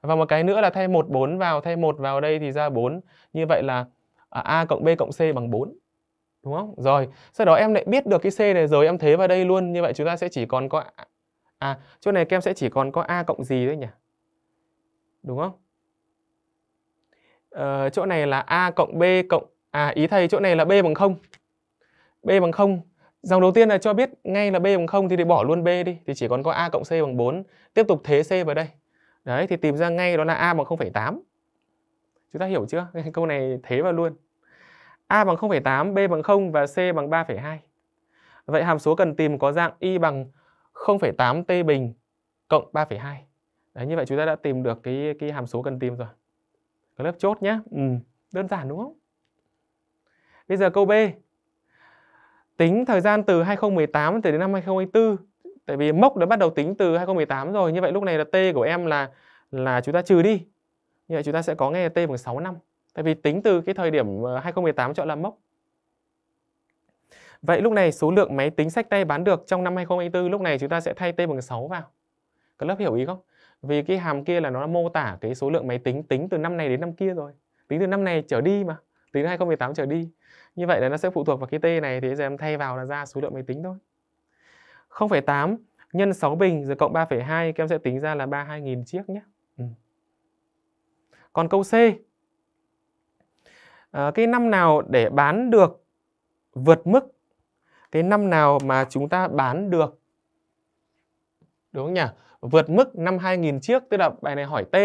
Và một cái nữa là thay 1, 4 vào, thay 1 vào đây thì ra 4. Như vậy là à, A cộng B cộng C bằng 4. Đúng không? Rồi, sau đó em lại biết được cái C này rồi em thế vào đây luôn. Như vậy chúng ta sẽ chỉ còn có... À, chỗ này các em sẽ chỉ còn có A cộng gì đấy nhỉ? Đúng không? Ờ, chỗ này là A cộng B cộng À ý thầy chỗ này là b bằng 0. B bằng 0. Dòng đầu tiên là cho biết ngay là b bằng 0 thì, để bỏ luôn b đi thì chỉ còn có a cộng c bằng 4. Tiếp tục thế c vào đây. Đấy thì tìm ra ngay đó là a bằng 0,8. Chúng ta hiểu chưa? Câu này thế vào luôn. a bằng 0,8, b bằng 0 và c bằng 3,2. Vậy hàm số cần tìm có dạng y bằng 0,8 t bình cộng 3,2. Đấy như vậy chúng ta đã tìm được cái cái hàm số cần tìm rồi. Cái lớp chốt nhé, Ừ, đơn giản đúng không? Bây giờ câu B. Tính thời gian từ 2018 tới đến năm 2024. Tại vì mốc đã bắt đầu tính từ 2018 rồi. Như vậy lúc này là T của em là là chúng ta trừ đi. Như vậy chúng ta sẽ có ngay T bằng 6 năm. Tại vì tính từ cái thời điểm 2018 ờ, chọn là mốc. Vậy lúc này số lượng máy tính sách tay bán được trong năm 2024 lúc này chúng ta sẽ thay T bằng 6 vào. Các lớp hiểu ý không? Vì cái hàm kia là nó mô tả cái số lượng máy tính tính từ năm này đến năm kia rồi. Tính từ năm này trở đi mà. Tính 2018 trở đi. Như vậy là nó sẽ phụ thuộc vào cái T này thì em thay vào là ra số lượng máy tính thôi. 0,8 nhân 6 bình rồi cộng 3,2 các em sẽ tính ra là 32.000 chiếc nhé. Ừ. Còn câu C. À, cái năm nào để bán được vượt mức cái năm nào mà chúng ta bán được đúng không nhỉ? Vượt mức năm 2000 chiếc tức là bài này hỏi T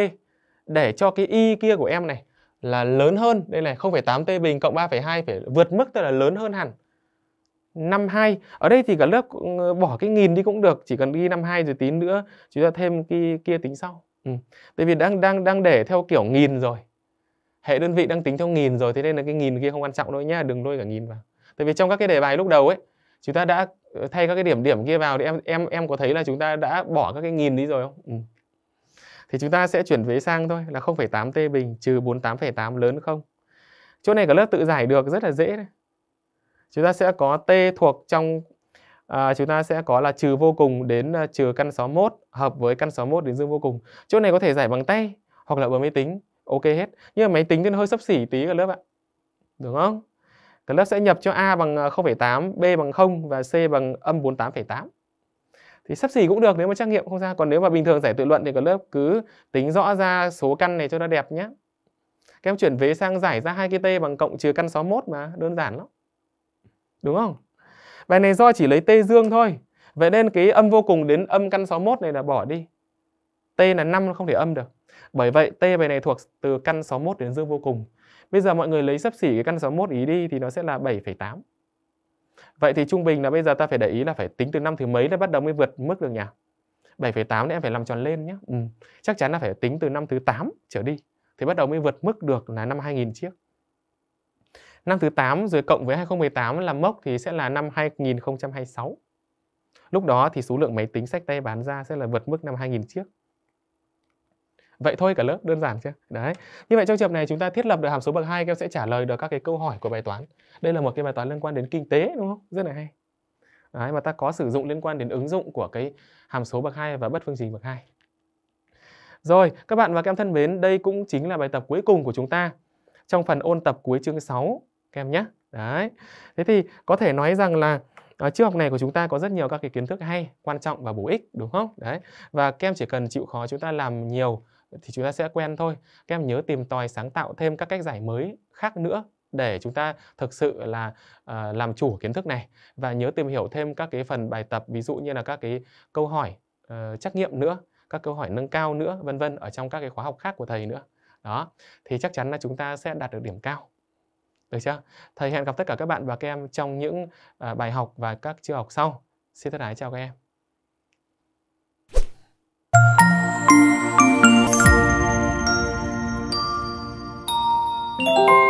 để cho cái y kia của em này là lớn hơn đây này 0,8t bình cộng 3,2 phải vượt mức tức là lớn hơn hẳn 52 ở đây thì cả lớp ờ, bỏ cái nghìn đi cũng được chỉ cần ghi 52 rồi tí nữa chúng ta thêm cái kia tính sau ừ. tại vì đang đang đang để theo kiểu nghìn rồi hệ đơn vị đang tính theo nghìn rồi thế nên là cái nghìn kia không quan trọng đâu nhá đừng lôi cả nghìn vào tại vì trong các cái đề bài lúc đầu ấy chúng ta đã ờ, thay các cái điểm điểm kia vào thì em em em có thấy là chúng ta đã bỏ các cái nghìn đi rồi không ừ thì chúng ta sẽ chuyển vế sang thôi là 0,8t bình trừ 48,8 lớn không chỗ này cả lớp tự giải được rất là dễ đấy chúng ta sẽ có t thuộc trong à, chúng ta sẽ có là trừ vô cùng đến uh, trừ căn 61 hợp với căn 61 đến dương vô cùng chỗ này có thể giải bằng tay hoặc là bằng máy tính ok hết nhưng mà máy tính thì hơi sấp xỉ tí cả lớp ạ đúng không cả lớp sẽ nhập cho a bằng 0,8 à, b bằng 0 và c bằng âm 48,8 thì sắp xỉ cũng được nếu mà trắc nghiệm không ra còn nếu mà bình thường giải tự luận thì cả lớp cứ tính rõ ra số căn này cho nó đẹp nhé các em chuyển vế sang giải ra hai cái t bằng cộng trừ căn 61 mà đơn giản lắm đúng không bài này do chỉ lấy t dương thôi vậy nên cái âm vô cùng đến âm căn 61 này là bỏ đi t là 5 nó không thể âm được bởi vậy t bài này thuộc từ căn 61 đến dương vô cùng bây giờ mọi người lấy sắp xỉ cái căn 61 ý đi thì nó sẽ là 7,8 Vậy thì trung bình là bây giờ ta phải để ý là phải tính từ năm thứ mấy để bắt đầu mới vượt mức được nhỉ? 7,8 thì em phải làm tròn lên nhé. Ừ. Chắc chắn là phải tính từ năm thứ 8 trở đi thì bắt đầu mới vượt mức được là năm 2000 chiếc. Năm thứ 8 rồi cộng với 2018 là mốc thì sẽ là năm 2026. Lúc đó thì số lượng máy tính sách tay bán ra sẽ là vượt mức năm 2000 chiếc vậy thôi cả lớp đơn giản chưa đấy như vậy trong trường hợp này chúng ta thiết lập được hàm số bậc hai các em sẽ trả lời được các cái câu hỏi của bài toán đây là một cái bài toán liên quan đến kinh tế đúng không rất là hay đấy mà ta có sử dụng liên quan đến ứng dụng của cái hàm số bậc hai và bất phương trình bậc hai rồi các bạn và các em thân mến đây cũng chính là bài tập cuối cùng của chúng ta trong phần ôn tập cuối chương 6 các em nhé đấy thế thì có thể nói rằng là ở à, trước học này của chúng ta có rất nhiều các cái kiến thức hay quan trọng và bổ ích đúng không đấy và các em chỉ cần chịu khó chúng ta làm nhiều thì chúng ta sẽ quen thôi các em nhớ tìm tòi sáng tạo thêm các cách giải mới khác nữa để chúng ta thực sự là uh, làm chủ kiến thức này và nhớ tìm hiểu thêm các cái phần bài tập ví dụ như là các cái câu hỏi uh, trắc nghiệm nữa các câu hỏi nâng cao nữa vân vân ở trong các cái khóa học khác của thầy nữa đó thì chắc chắn là chúng ta sẽ đạt được điểm cao được chưa thầy hẹn gặp tất cả các bạn và các em trong những uh, bài học và các chương học sau xin tất ái chào các em Thank you.